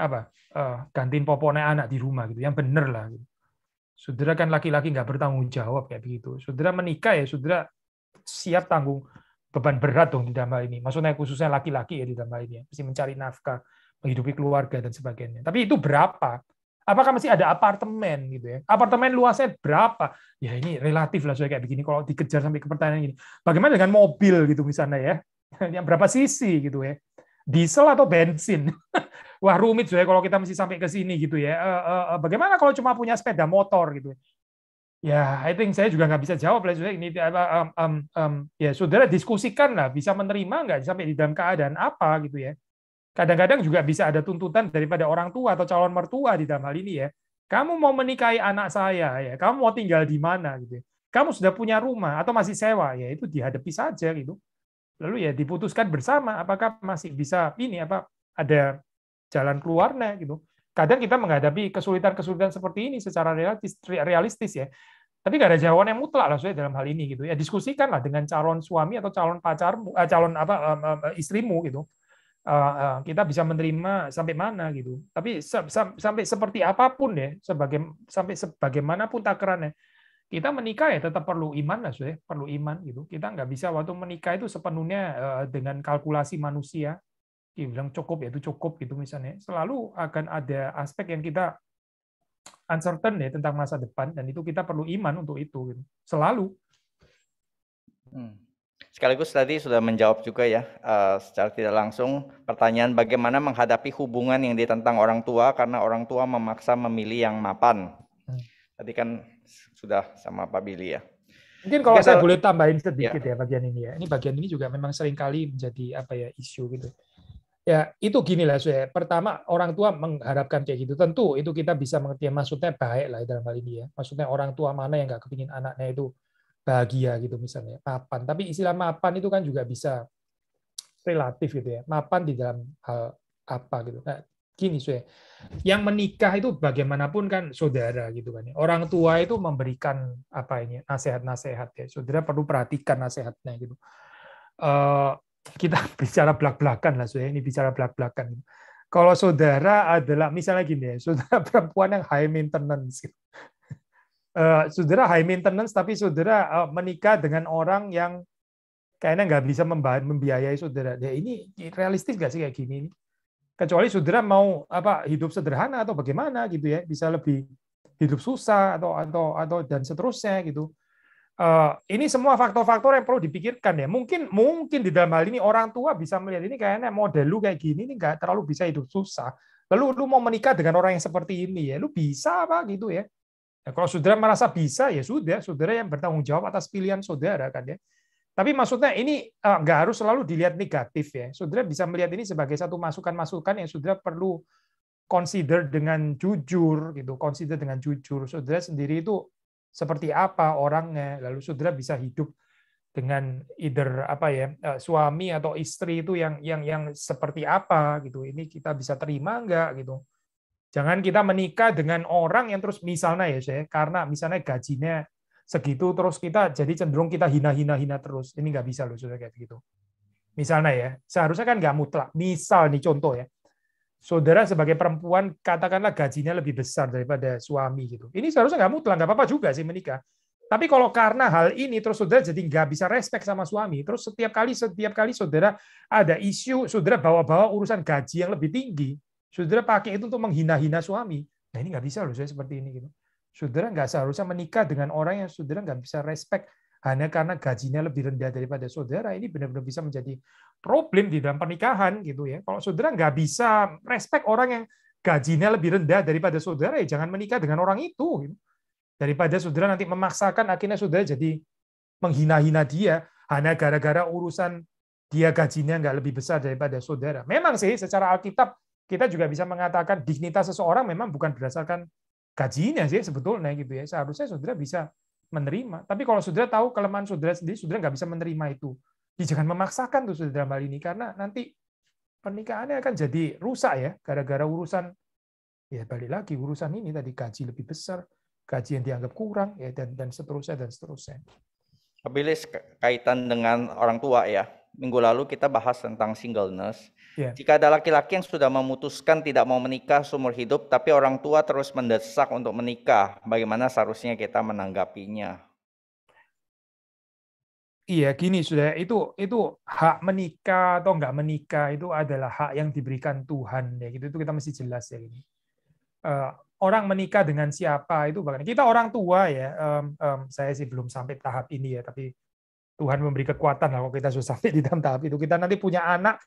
apa uh, gantiin popone anak di rumah gitu, yang bener lah. Gitu. Saudara kan laki-laki nggak bertanggung jawab kayak begitu. Saudara menikah ya, saudara siap tanggung beban berat dong di dalam ini. Maksudnya khususnya laki-laki ya di dalam ini, ya. mesti mencari nafkah, menghidupi keluarga dan sebagainya. Tapi itu berapa? Apakah masih ada apartemen gitu ya? Apartemen luasnya berapa? Ya ini relatif lah kayak begini kalau dikejar sampai ke pertanyaan ini. Bagaimana dengan mobil gitu misalnya ya? Yang berapa sisi gitu ya? Diesel atau bensin? Wah rumit ya kalau kita masih sampai ke sini gitu ya. Eh, eh, eh, bagaimana kalau cuma punya sepeda motor gitu? Ya? ya, I think saya juga nggak bisa jawab lah ini um, um, um, ya saudara diskusikan lah bisa menerima nggak sampai di dalam keadaan apa gitu ya. Kadang-kadang juga bisa ada tuntutan daripada orang tua atau calon mertua di dalam hal ini ya. Kamu mau menikahi anak saya ya, kamu mau tinggal di mana gitu. Ya. Kamu sudah punya rumah atau masih sewa ya, itu dihadapi saja gitu. Lalu ya diputuskan bersama apakah masih bisa ini apa ada jalan keluarnya gitu. Kadang kita menghadapi kesulitan-kesulitan seperti ini secara realistis, realistis ya. Tapi gak ada jawaban yang mutlak lah sudah dalam hal ini gitu ya. Diskusikanlah dengan calon suami atau calon pacarmu, eh, calon apa istrimu gitu. Eh, eh, kita bisa menerima sampai mana gitu. Tapi sampai seperti apapun ya, sebagai sampai sebagaimanapun takarannya, kita menikah ya tetap perlu iman lah, sudah ya, perlu iman gitu. Kita nggak bisa waktu menikah itu sepenuhnya eh, dengan kalkulasi manusia. Dia bilang cukup ya itu cukup gitu misalnya. Selalu akan ada aspek yang kita uncertain ya tentang masa depan dan itu kita perlu iman untuk itu gitu. Selalu. Hmm. Sekaligus tadi sudah menjawab juga ya uh, secara tidak langsung pertanyaan bagaimana menghadapi hubungan yang ditentang orang tua karena orang tua memaksa memilih yang mapan. Hmm. Tadi kan sudah sama Pak Billy ya. Mungkin kalau Jika saya boleh tambahin sedikit ya. ya bagian ini ya. Ini bagian ini juga memang seringkali menjadi apa ya isu gitu. Ya itu gini lah saya. Pertama orang tua mengharapkan kayak gitu. Tentu itu kita bisa mengerti ya, maksudnya baik lah ya dalam hal ini ya. Maksudnya orang tua mana yang nggak kepingin anaknya itu bahagia gitu misalnya mapan tapi istilah mapan itu kan juga bisa relatif gitu ya mapan di dalam hal apa gitu nah, gini saya yang menikah itu bagaimanapun kan saudara gitu kan ya. orang tua itu memberikan apa ini nasihat-nasihat ya saudara perlu perhatikan nasihatnya gitu uh, kita bicara belak-belakan lah saya ini bicara belak-belakan gitu. kalau saudara adalah misalnya gini ya, saudara perempuan yang high maintenance, gitu. Eh, saudara high maintenance tapi saudara eh, menikah dengan orang yang kayaknya nggak bisa membiayai saudara. Ya ini realistis nggak sih kayak gini? Kecuali saudara mau apa hidup sederhana atau bagaimana gitu ya, bisa lebih hidup susah atau atau atau dan seterusnya gitu. Uh, ini semua faktor-faktor yang perlu dipikirkan ya. Mungkin mungkin di dalam hal ini orang tua bisa melihat ini kayaknya model lu kayak gini ini nggak terlalu bisa hidup susah. Lalu lu mau menikah dengan orang yang seperti ini ya, lu bisa apa gitu ya? Ya, kalau saudara merasa bisa, ya sudah, saudara yang bertanggung jawab atas pilihan saudara kan ya. Tapi maksudnya ini eh, nggak harus selalu dilihat negatif ya. Saudara bisa melihat ini sebagai satu masukan-masukan yang saudara perlu consider dengan jujur gitu, consider dengan jujur. Saudara sendiri itu seperti apa orangnya, lalu saudara bisa hidup dengan either apa ya eh, suami atau istri itu yang yang yang seperti apa gitu. Ini kita bisa terima nggak gitu. Jangan kita menikah dengan orang yang terus misalnya ya saya karena misalnya gajinya segitu terus kita jadi cenderung kita hina-hina-hina terus. Ini nggak bisa loh sudah kayak begitu. Misalnya ya, seharusnya kan nggak mutlak. Misal nih contoh ya, saudara sebagai perempuan katakanlah gajinya lebih besar daripada suami gitu. Ini seharusnya nggak mutlak, nggak apa-apa juga sih menikah. Tapi kalau karena hal ini terus saudara jadi nggak bisa respect sama suami, terus setiap kali setiap kali saudara ada isu, saudara bawa-bawa urusan gaji yang lebih tinggi, Saudara pakai itu untuk menghina-hina suami. Nah ini nggak bisa loh saya seperti ini gitu. Saudara nggak seharusnya menikah dengan orang yang saudara nggak bisa respect hanya karena gajinya lebih rendah daripada saudara. Ini benar-benar bisa menjadi problem di dalam pernikahan gitu ya. Kalau saudara nggak bisa respect orang yang gajinya lebih rendah daripada saudara ya jangan menikah dengan orang itu. Gitu. Daripada saudara nanti memaksakan akhirnya saudara jadi menghina-hina dia hanya gara-gara urusan dia gajinya nggak lebih besar daripada saudara. Memang sih secara Alkitab kita juga bisa mengatakan dignitas seseorang memang bukan berdasarkan gajinya sih sebetulnya gitu ya. Seharusnya saudara bisa menerima. Tapi kalau saudara tahu kelemahan saudara sendiri, saudara nggak bisa menerima itu. Ya, jangan memaksakan tuh saudara hal ini karena nanti pernikahannya akan jadi rusak ya gara-gara urusan ya balik lagi urusan ini tadi gaji lebih besar, gaji yang dianggap kurang ya dan dan seterusnya dan seterusnya. Tapi kaitan dengan orang tua ya minggu lalu kita bahas tentang singleness. Yeah. Jika ada laki-laki yang sudah memutuskan tidak mau menikah seumur hidup, tapi orang tua terus mendesak untuk menikah, bagaimana seharusnya kita menanggapinya? Iya, gini sudah itu itu hak menikah atau nggak menikah itu adalah hak yang diberikan Tuhan ya gitu itu kita mesti jelas ya ini. Uh, eh, orang menikah dengan siapa itu bahkan kita orang tua ya um, um, saya sih belum sampai tahap ini ya tapi Tuhan memberi kekuatan lah kalau kita susah di dalam tahap itu. Kita nanti punya anak,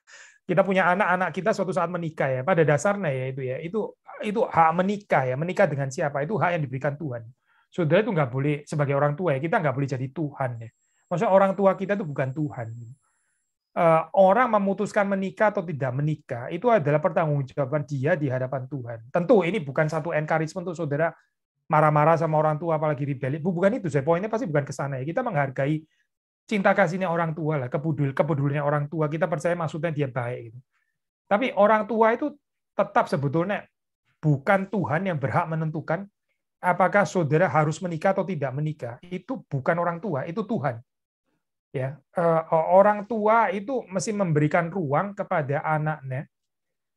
kita punya anak, anak kita suatu saat menikah ya. Pada dasarnya ya itu ya, itu itu hak menikah ya. Menikah dengan siapa itu hak yang diberikan Tuhan. Saudara itu nggak boleh sebagai orang tua ya kita nggak boleh jadi Tuhan ya. Maksudnya orang tua kita itu bukan Tuhan. Eh, orang memutuskan menikah atau tidak menikah itu adalah pertanggungjawaban dia di hadapan Tuhan. Tentu ini bukan satu encouragement untuk saudara marah-marah sama orang tua apalagi rebel. Bukan itu, saya poinnya pasti bukan ke sana ya. Kita menghargai cinta kasihnya orang tua lah, kepedul kepeduliannya orang tua kita percaya maksudnya dia baik gitu. Tapi orang tua itu tetap sebetulnya bukan Tuhan yang berhak menentukan apakah saudara harus menikah atau tidak menikah. Itu bukan orang tua, itu Tuhan. Ya, eh, orang tua itu mesti memberikan ruang kepada anaknya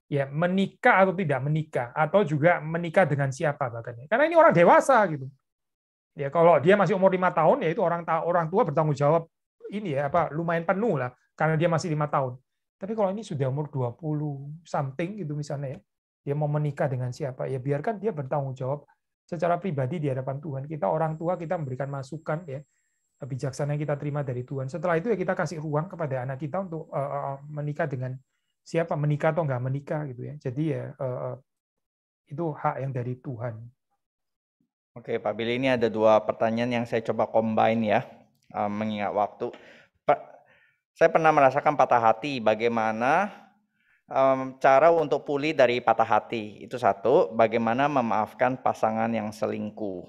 ya menikah atau tidak menikah atau juga menikah dengan siapa bahkan karena ini orang dewasa gitu ya kalau dia masih umur lima tahun ya itu orang orang tua bertanggung jawab ini ya apa lumayan penuh lah karena dia masih lima tahun. Tapi kalau ini sudah umur 20 something gitu misalnya ya, dia mau menikah dengan siapa ya biarkan dia bertanggung jawab secara pribadi di hadapan Tuhan. Kita orang tua kita memberikan masukan ya kebijaksanaan yang kita terima dari Tuhan. Setelah itu ya kita kasih ruang kepada anak kita untuk uh, menikah dengan siapa menikah atau nggak menikah gitu ya. Jadi ya uh, itu hak yang dari Tuhan. Oke, Pak Billy ini ada dua pertanyaan yang saya coba combine ya uh, mengingat waktu. Pa saya pernah merasakan patah hati. Bagaimana um, cara untuk pulih dari patah hati itu satu. Bagaimana memaafkan pasangan yang selingkuh.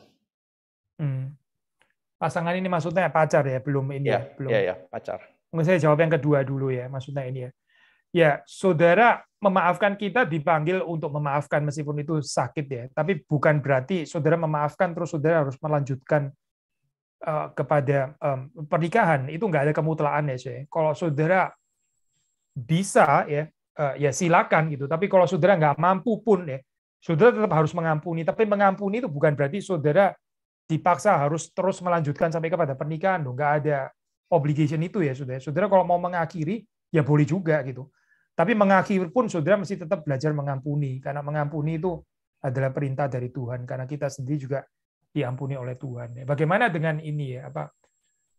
Hmm. Pasangan ini maksudnya pacar ya, belum ini ya, ya belum. Ya, ya, pacar. Mungkin saya jawab yang kedua dulu ya, maksudnya ini ya. Ya, saudara memaafkan kita dipanggil untuk memaafkan meskipun itu sakit ya, tapi bukan berarti saudara memaafkan terus saudara harus melanjutkan Eh, kepada um, pernikahan itu nggak ada kemutlaan ya cuy. Kalau saudara bisa ya uh, ya silakan gitu. Tapi kalau saudara nggak mampu pun ya, saudara tetap harus mengampuni. Tapi mengampuni itu bukan berarti saudara dipaksa harus terus melanjutkan sampai kepada pernikahan dong. Nggak ada obligation itu ya saudara. Saudara kalau mau mengakhiri ya boleh juga gitu. Tapi mengakhiri pun saudara mesti tetap belajar mengampuni karena mengampuni itu adalah perintah dari Tuhan karena kita sendiri juga diampuni oleh Tuhan. Ya. Bagaimana dengan ini ya apa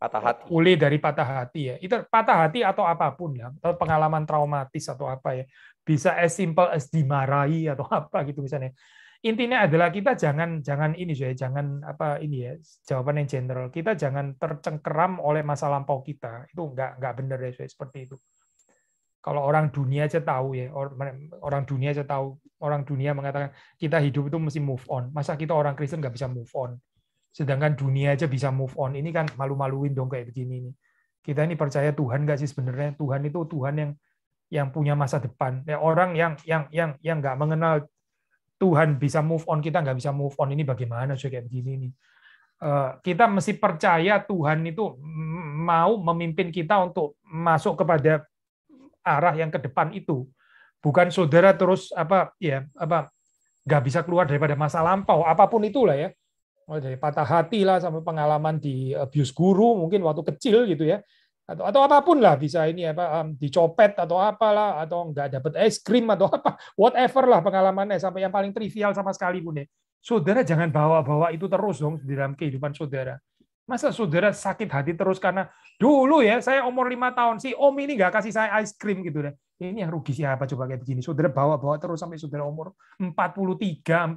patah eh, hati. Pulih dari patah hati ya. Itu patah hati atau apapun ya, atau pengalaman traumatis atau apa ya. Bisa as simple as dimarahi atau apa gitu misalnya. Intinya adalah kita jangan jangan ini ya, jangan apa ini ya, jawaban yang general. Kita jangan tercengkeram oleh masa lampau kita. Itu enggak enggak benar ya, seperti itu kalau orang dunia aja tahu ya orang dunia aja tahu orang dunia mengatakan kita hidup itu mesti move on masa kita orang Kristen nggak bisa move on sedangkan dunia aja bisa move on ini kan malu-maluin dong kayak begini nih kita ini percaya Tuhan nggak sih sebenarnya Tuhan itu Tuhan yang yang punya masa depan ya orang yang yang yang yang nggak mengenal Tuhan bisa move on kita nggak bisa move on ini bagaimana sih kayak begini nih eh, kita mesti percaya Tuhan itu mau memimpin kita untuk masuk kepada arah yang ke depan itu. Bukan saudara terus apa ya apa nggak bisa keluar daripada masa lampau apapun itulah ya. Dari patah hati lah sampai pengalaman di abuse guru mungkin waktu kecil gitu ya atau atau apapun lah bisa ini apa um, dicopet atau apalah atau nggak dapat es krim atau apa whatever lah pengalamannya sampai yang paling trivial sama sekali pun ya saudara jangan bawa-bawa itu terus dong di dalam kehidupan saudara Masa saudara sakit hati terus karena dulu ya saya umur lima tahun si om ini nggak kasih saya ice cream gitu deh. Ini yang rugi siapa coba kayak begini. Saudara bawa-bawa terus sampai saudara umur 43, 45,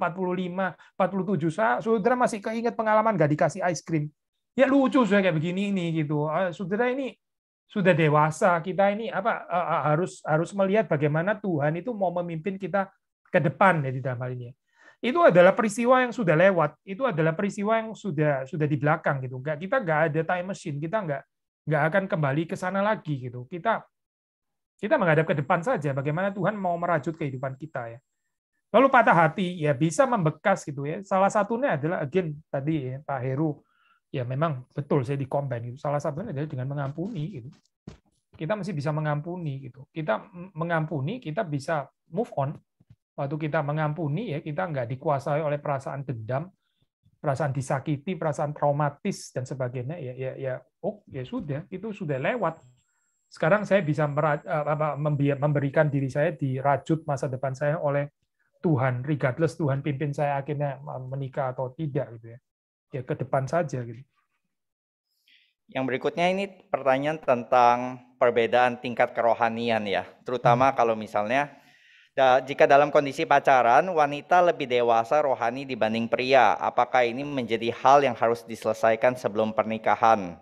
47. Saudara masih keinget pengalaman nggak dikasih ice cream. Ya lucu saya kayak begini ini gitu. Eh, saudara ini sudah dewasa kita ini apa eh, eh, harus harus melihat bagaimana Tuhan itu mau memimpin kita ke depan ya di dalam hal ini. Ya itu adalah peristiwa yang sudah lewat, itu adalah peristiwa yang sudah sudah di belakang gitu. Gak kita gak ada time machine, kita nggak nggak akan kembali ke sana lagi gitu. Kita kita menghadap ke depan saja bagaimana Tuhan mau merajut kehidupan kita ya. Lalu patah hati ya bisa membekas gitu ya. Salah satunya adalah again tadi ya, Pak Heru ya memang betul saya di combine gitu. Salah satunya adalah dengan mengampuni gitu. Kita masih bisa mengampuni gitu. Kita mengampuni, kita bisa move on waktu kita mengampuni ya kita nggak dikuasai oleh perasaan dendam perasaan disakiti perasaan traumatis dan sebagainya ya ya ya oh ya sudah itu sudah lewat sekarang saya bisa eh, memberikan diri saya dirajut masa depan saya oleh Tuhan regardless Tuhan pimpin saya akhirnya eh, menikah atau tidak gitu ya ya ke depan saja gitu yang berikutnya ini pertanyaan tentang perbedaan tingkat kerohanian ya terutama hmm. kalau misalnya jika dalam kondisi pacaran, wanita lebih dewasa rohani dibanding pria. Apakah ini menjadi hal yang harus diselesaikan sebelum pernikahan?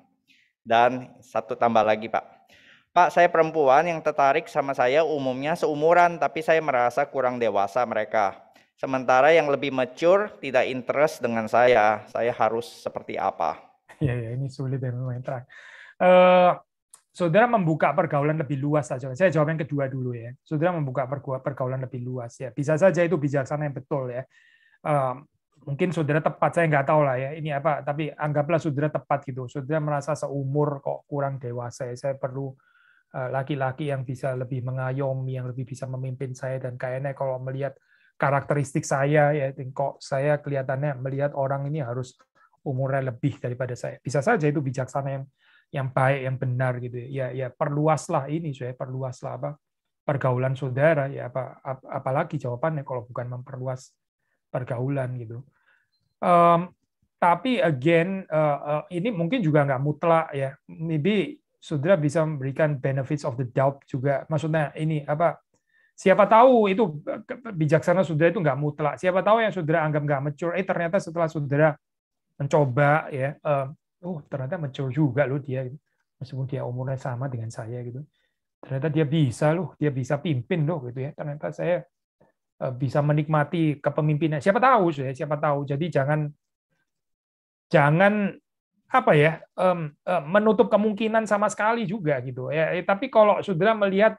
Dan satu tambah lagi, Pak. Pak, saya perempuan yang tertarik sama saya umumnya seumuran, tapi saya merasa kurang dewasa mereka. Sementara yang lebih mature tidak interest dengan saya. Saya harus seperti apa? Ya, ya ini sulit ya memang. Uh, saudara membuka pergaulan lebih luas saja. Saya jawab yang kedua dulu ya. Saudara membuka pergaulan lebih luas ya. Bisa saja itu bijaksana yang betul ya. Ehm, mungkin saudara tepat saya nggak tahu lah ya ini apa tapi anggaplah saudara tepat gitu saudara merasa seumur kok kurang dewasa ya saya perlu eh, laki-laki yang bisa lebih mengayomi yang lebih bisa memimpin saya dan kayaknya kalau melihat karakteristik saya ya kok saya kelihatannya melihat orang ini harus umurnya lebih daripada saya bisa saja itu bijaksana yang yang baik, yang benar gitu ya. Ya, ya perluaslah ini, saya perluaslah apa pergaulan saudara ya apa ap, apalagi jawabannya kalau bukan memperluas pergaulan gitu. Um, tapi again uh, uh, ini mungkin juga nggak mutlak ya. Maybe saudara bisa memberikan benefits of the doubt juga. Maksudnya ini apa? Siapa tahu itu bijaksana saudara itu nggak mutlak. Siapa tahu yang saudara anggap nggak mature, eh ternyata setelah saudara mencoba ya uh, oh ternyata mature juga loh dia gitu. meskipun dia umurnya sama dengan saya gitu ternyata dia bisa loh dia bisa pimpin loh gitu ya ternyata saya eh, bisa menikmati kepemimpinan siapa tahu sih ya, siapa tahu jadi jangan jangan apa ya eh, menutup kemungkinan sama sekali juga gitu ya eh, tapi kalau saudara melihat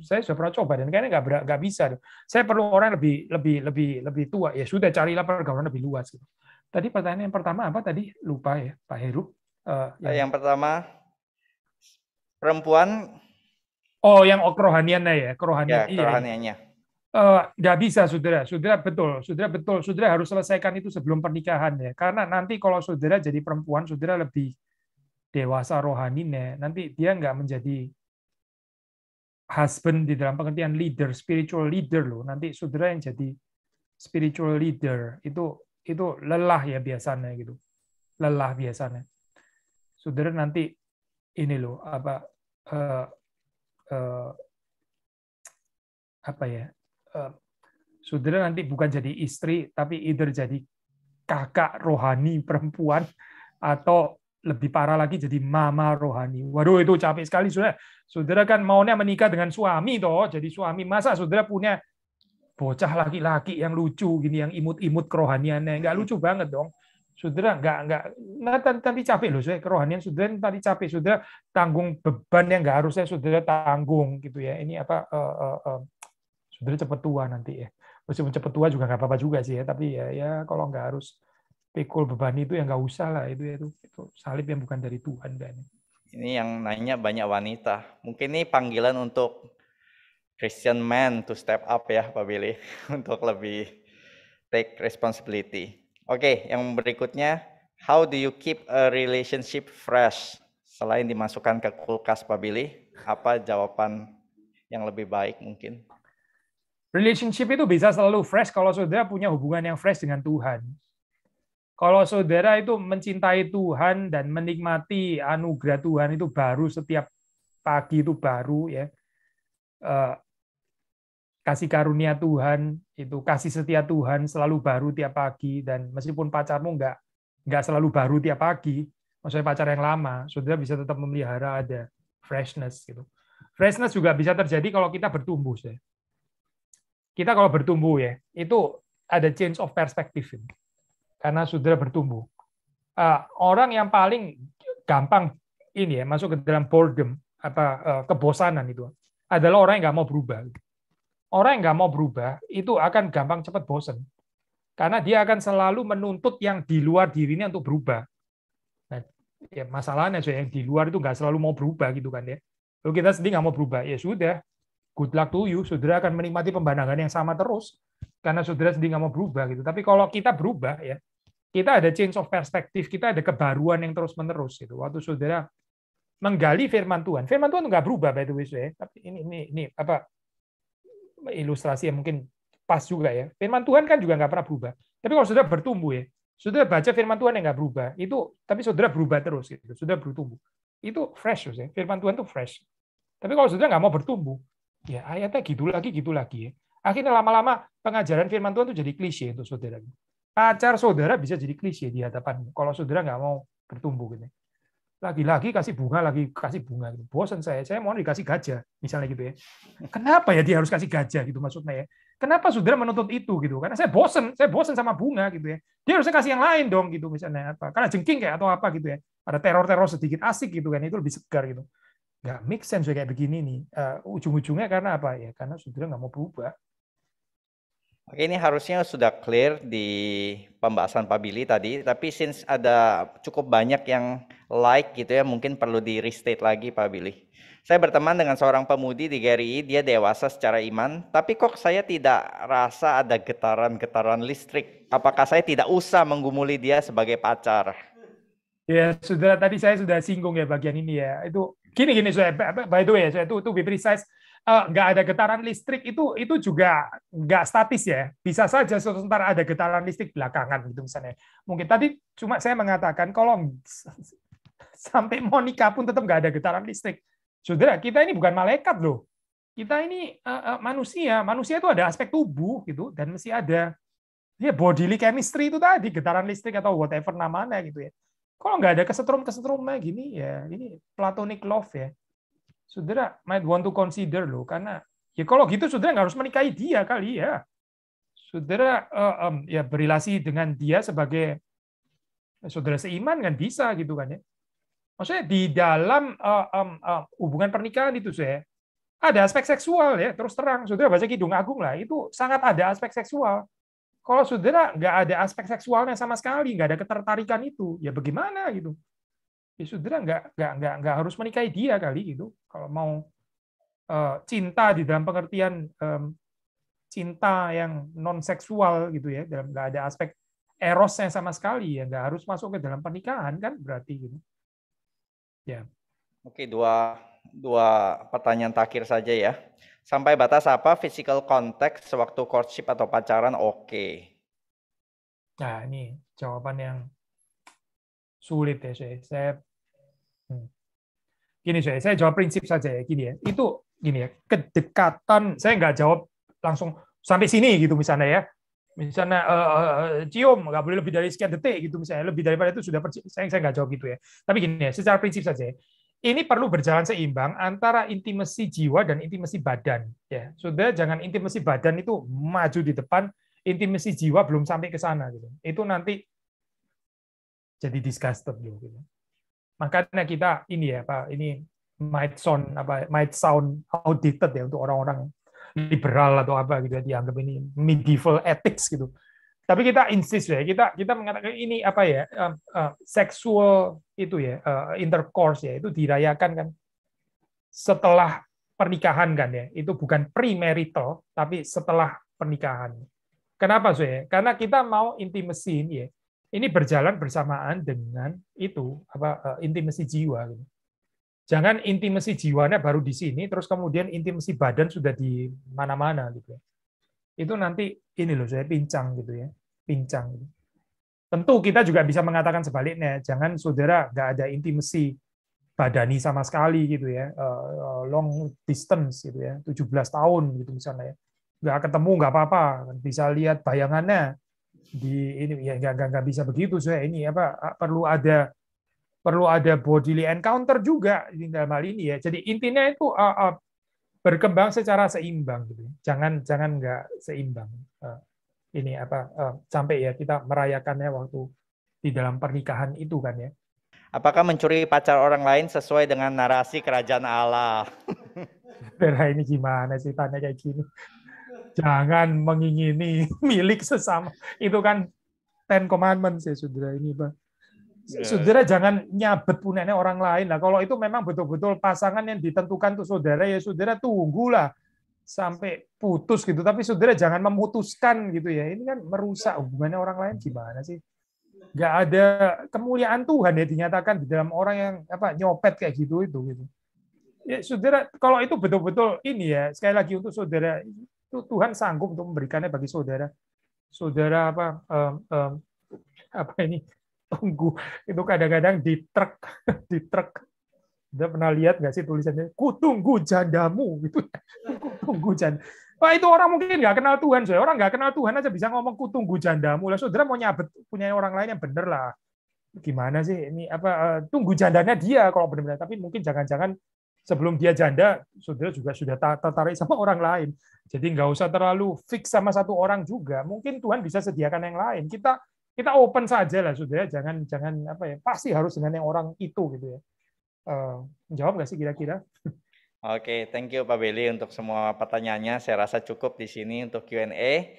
saya sudah pernah coba dan kayaknya nggak nggak bisa saya perlu orang lebih lebih lebih lebih tua ya sudah carilah pergaulan lebih luas gitu. Tadi pertanyaan yang pertama apa tadi? Lupa ya, Pak Heru. Uh, yang... yang pertama perempuan. Oh, yang oh, kerohaniannya ya, kerohanian. Ya, iya, iya. kerohaniannya. Iya. Nggak uh, bisa, saudara. Saudara betul, saudara betul. Saudara harus selesaikan itu sebelum pernikahan ya. Karena nanti kalau saudara jadi perempuan, saudara lebih dewasa rohaninya. Nanti dia nggak menjadi husband di dalam pengertian leader, spiritual leader loh. Nanti saudara yang jadi spiritual leader itu itu lelah ya biasanya gitu. Lelah biasanya. Saudara nanti ini loh apa uh, uh, apa ya? Uh, saudara nanti bukan jadi istri tapi either jadi kakak rohani perempuan atau lebih parah lagi jadi mama rohani. Waduh itu capek sekali sudah. Saudara kan maunya menikah dengan suami toh, jadi suami masa saudara punya bocah laki-laki yang lucu gini yang imut-imut kerohaniannya nggak lucu banget dong saudara nggak nggak nah nanti capek loh saya kerohanian saudara nanti capek saudara tanggung beban yang nggak harusnya saudara tanggung gitu ya ini apa uh, eh, uh, eh, uh, eh, saudara cepet tua nanti ya meskipun cepet tua juga nggak apa-apa juga sih ya tapi ya ya kalau nggak harus pikul beban itu ya nggak usah lah itu ya itu, itu salib yang bukan dari Tuhan dan ini yang nanya banyak wanita mungkin ini panggilan untuk Christian man to step up ya Pak Billy untuk lebih take responsibility. Oke, okay, yang berikutnya how do you keep a relationship fresh? Selain dimasukkan ke kulkas Pak Billy, apa jawaban yang lebih baik mungkin? Relationship itu bisa selalu fresh kalau saudara punya hubungan yang fresh dengan Tuhan. Kalau saudara itu mencintai Tuhan dan menikmati anugerah Tuhan itu baru setiap pagi itu baru ya. Eh, kasih karunia Tuhan itu kasih setia Tuhan selalu baru tiap pagi dan meskipun pacarmu nggak nggak selalu baru tiap pagi maksudnya pacar yang lama saudara bisa tetap memelihara ada freshness gitu freshness juga bisa terjadi kalau kita bertumbuh ya kita kalau bertumbuh ya itu ada change of perspective ya. karena saudara bertumbuh uh, orang yang paling gampang ini ya masuk ke dalam boredom apa eh, kebosanan itu adalah orang yang nggak mau berubah gitu orang yang nggak mau berubah itu akan gampang cepat bosen. Karena dia akan selalu menuntut yang di luar dirinya untuk berubah. Nah, ya masalahnya yang di luar itu nggak selalu mau berubah gitu kan ya. Kalau kita sendiri nggak mau berubah, ya sudah. Good luck to you. Saudara akan menikmati pemandangan yang sama terus karena saudara sendiri nggak mau berubah gitu. Tapi kalau kita berubah ya, kita ada change of perspective, kita ada kebaruan yang terus-menerus gitu. Waktu saudara menggali firman Tuhan, firman Tuhan nggak berubah by the way, tapi ini ini ini apa ilustrasi yang mungkin pas juga ya. Firman Tuhan kan juga nggak pernah berubah. Tapi kalau saudara bertumbuh ya, saudara baca firman Tuhan yang nggak berubah, itu tapi saudara berubah terus gitu, saudara bertumbuh. Itu fresh ya, firman Tuhan itu fresh. Tapi kalau saudara nggak mau bertumbuh, ya ayatnya gitu lagi, gitu lagi ya. Akhirnya lama-lama pengajaran firman Tuhan itu jadi klise untuk saudara. Pacar saudara bisa jadi klise di hadapan kalau saudara nggak mau bertumbuh gitu lagi-lagi kasih bunga, lagi kasih bunga. Gitu. Bosan saya, saya mau dikasih gajah, misalnya gitu ya. Kenapa ya dia harus kasih gajah gitu maksudnya ya? Kenapa saudara menuntut itu gitu? Karena saya bosan, saya bosan sama bunga gitu ya. Dia harusnya kasih yang lain dong gitu misalnya apa? Karena jengking kayak atau apa gitu ya. Ada teror-teror sedikit asik gitu kan itu lebih segar gitu. Nggak make sense ya kayak begini nih. Uh, ujung-ujungnya karena apa ya? Karena saudara nggak mau berubah. ini harusnya sudah clear di pembahasan Pak Billy tadi, tapi since ada cukup banyak yang like gitu ya mungkin perlu di restate lagi Pak Billy. Saya berteman dengan seorang pemudi di GRI, dia dewasa secara iman, tapi kok saya tidak rasa ada getaran-getaran listrik. Apakah saya tidak usah menggumuli dia sebagai pacar? Ya, saudara tadi saya sudah singgung ya bagian ini ya. Itu gini gini saya by the way saya itu itu be precise eh, nggak uh, ada getaran listrik itu itu juga nggak statis ya bisa saja sebentar ada getaran listrik belakangan gitu misalnya mungkin tadi cuma saya mengatakan kalau sampai mau nikah pun tetap nggak ada getaran listrik. Saudara, kita ini bukan malaikat loh. Kita ini uh, uh, manusia. Manusia itu ada aspek tubuh gitu dan mesti ada ya bodily chemistry itu tadi getaran listrik atau whatever namanya gitu ya. Kalau nggak ada kesetrum kesetrumnya gini ya ini platonic love ya. Saudara might want to consider loh karena ya kalau gitu saudara nggak harus menikahi dia kali ya. Saudara uh, um, ya berrelasi dengan dia sebagai saudara seiman kan bisa gitu kan ya maksudnya di dalam uh, um, uh, hubungan pernikahan itu saya ada aspek seksual ya terus terang saudara baca kidung agung lah itu sangat ada aspek seksual kalau saudara nggak ada aspek seksualnya sama sekali nggak ada ketertarikan itu ya bagaimana gitu ya saudara nggak nggak nggak nggak harus menikahi dia kali gitu kalau mau uh, cinta di dalam pengertian um, cinta yang non seksual gitu ya dalam nggak ada aspek erosnya sama sekali ya nggak harus masuk ke dalam pernikahan kan berarti gitu Ya. Oke, dua dua pertanyaan terakhir saja ya. Sampai batas apa physical contact sewaktu courtship atau pacaran oke? Okay. Nah, ini jawaban yang sulit ya, Shay. Saya hmm. gini, Shay, saya jawab prinsip saja ya, gini ya. Itu gini ya, kedekatan saya nggak jawab langsung sampai sini gitu misalnya ya misalnya uh, cium nggak boleh lebih dari sekian detik gitu misalnya lebih daripada itu sudah saya saya nggak jawab gitu ya tapi gini ya secara prinsip saja ya. ini perlu berjalan seimbang antara intimasi jiwa dan intimasi badan ya sudah jangan intimasi badan itu maju di depan intimasi jiwa belum sampai ke sana gitu itu nanti jadi disgusted gitu makanya kita ini ya pak ini might sound apa might sound outdated ya untuk orang-orang liberal atau apa gitu ya dianggap ini medieval ethics gitu. Tapi kita insist ya, kita kita mengatakan ini apa ya uh, uh, seksual itu ya uh, intercourse ya itu dirayakan kan setelah pernikahan kan ya itu bukan premarital tapi setelah pernikahan. Kenapa sih? Ya? Karena kita mau intimasi ini ya. Ini berjalan bersamaan dengan itu apa intimasi jiwa gitu. Jangan intimasi jiwanya baru di sini, terus kemudian intimasi badan sudah di mana-mana gitu. Ya. Itu nanti ini loh, saya pincang gitu ya, pincang. Gitu. Tentu kita juga bisa mengatakan sebaliknya, jangan saudara nggak ada intimasi badani sama sekali gitu ya, eh, long distance gitu ya, 17 tahun gitu misalnya ya. Nggak ketemu nggak apa-apa, bisa lihat bayangannya di ini ya nggak nggak bisa begitu saya ini apa perlu ada perlu ada bodily encounter juga di dalam hal ini ya. Jadi intinya itu uh, uh, berkembang secara seimbang gitu. Ya. Jangan jangan nggak seimbang. Uh, ini apa uh, sampai ya kita merayakannya waktu di dalam pernikahan itu kan ya. Apakah mencuri pacar orang lain sesuai dengan narasi kerajaan Allah? Vera ini gimana sih tanya kayak gini? Jangan mengingini milik sesama. Itu kan Ten Commandments ya saudara ini, pak Ya. saudara jangan nyabet punene orang lain. lah. kalau itu memang betul-betul pasangan yang ditentukan tuh saudara ya saudara tunggulah sampai putus gitu. Tapi saudara jangan memutuskan gitu ya. Ini kan merusak hubungannya orang lain gimana sih? Gak ada kemuliaan Tuhan ya dinyatakan di dalam orang yang apa nyopet kayak gitu itu gitu. Ya saudara kalau itu betul-betul ini ya sekali lagi untuk saudara itu Tuhan sanggup untuk memberikannya bagi saudara. Saudara apa um, um, apa ini tunggu itu kadang-kadang di truk di truk udah pernah lihat nggak sih tulisannya kutunggu jandamu gitu kutunggu janda Wah itu orang mungkin nggak kenal Tuhan, saya Orang nggak kenal Tuhan aja bisa ngomong kutunggu jandamu. Lah saudara mau nyabet punya orang lain yang bener lah. Gimana sih ini apa eh, tunggu jandanya dia kalau benar-benar. Tapi mungkin jangan-jangan sebelum dia janda, saudara juga sudah tertarik sama orang lain. Jadi nggak usah terlalu fix sama satu orang juga. Mungkin Tuhan bisa sediakan yang lain. Kita kita open saja lah sudah jangan jangan apa ya pasti harus dengan yang orang itu gitu ya uh, jawab nggak sih kira-kira Oke, okay, thank you Pak Beli untuk semua pertanyaannya. Saya rasa cukup di sini untuk Q&A.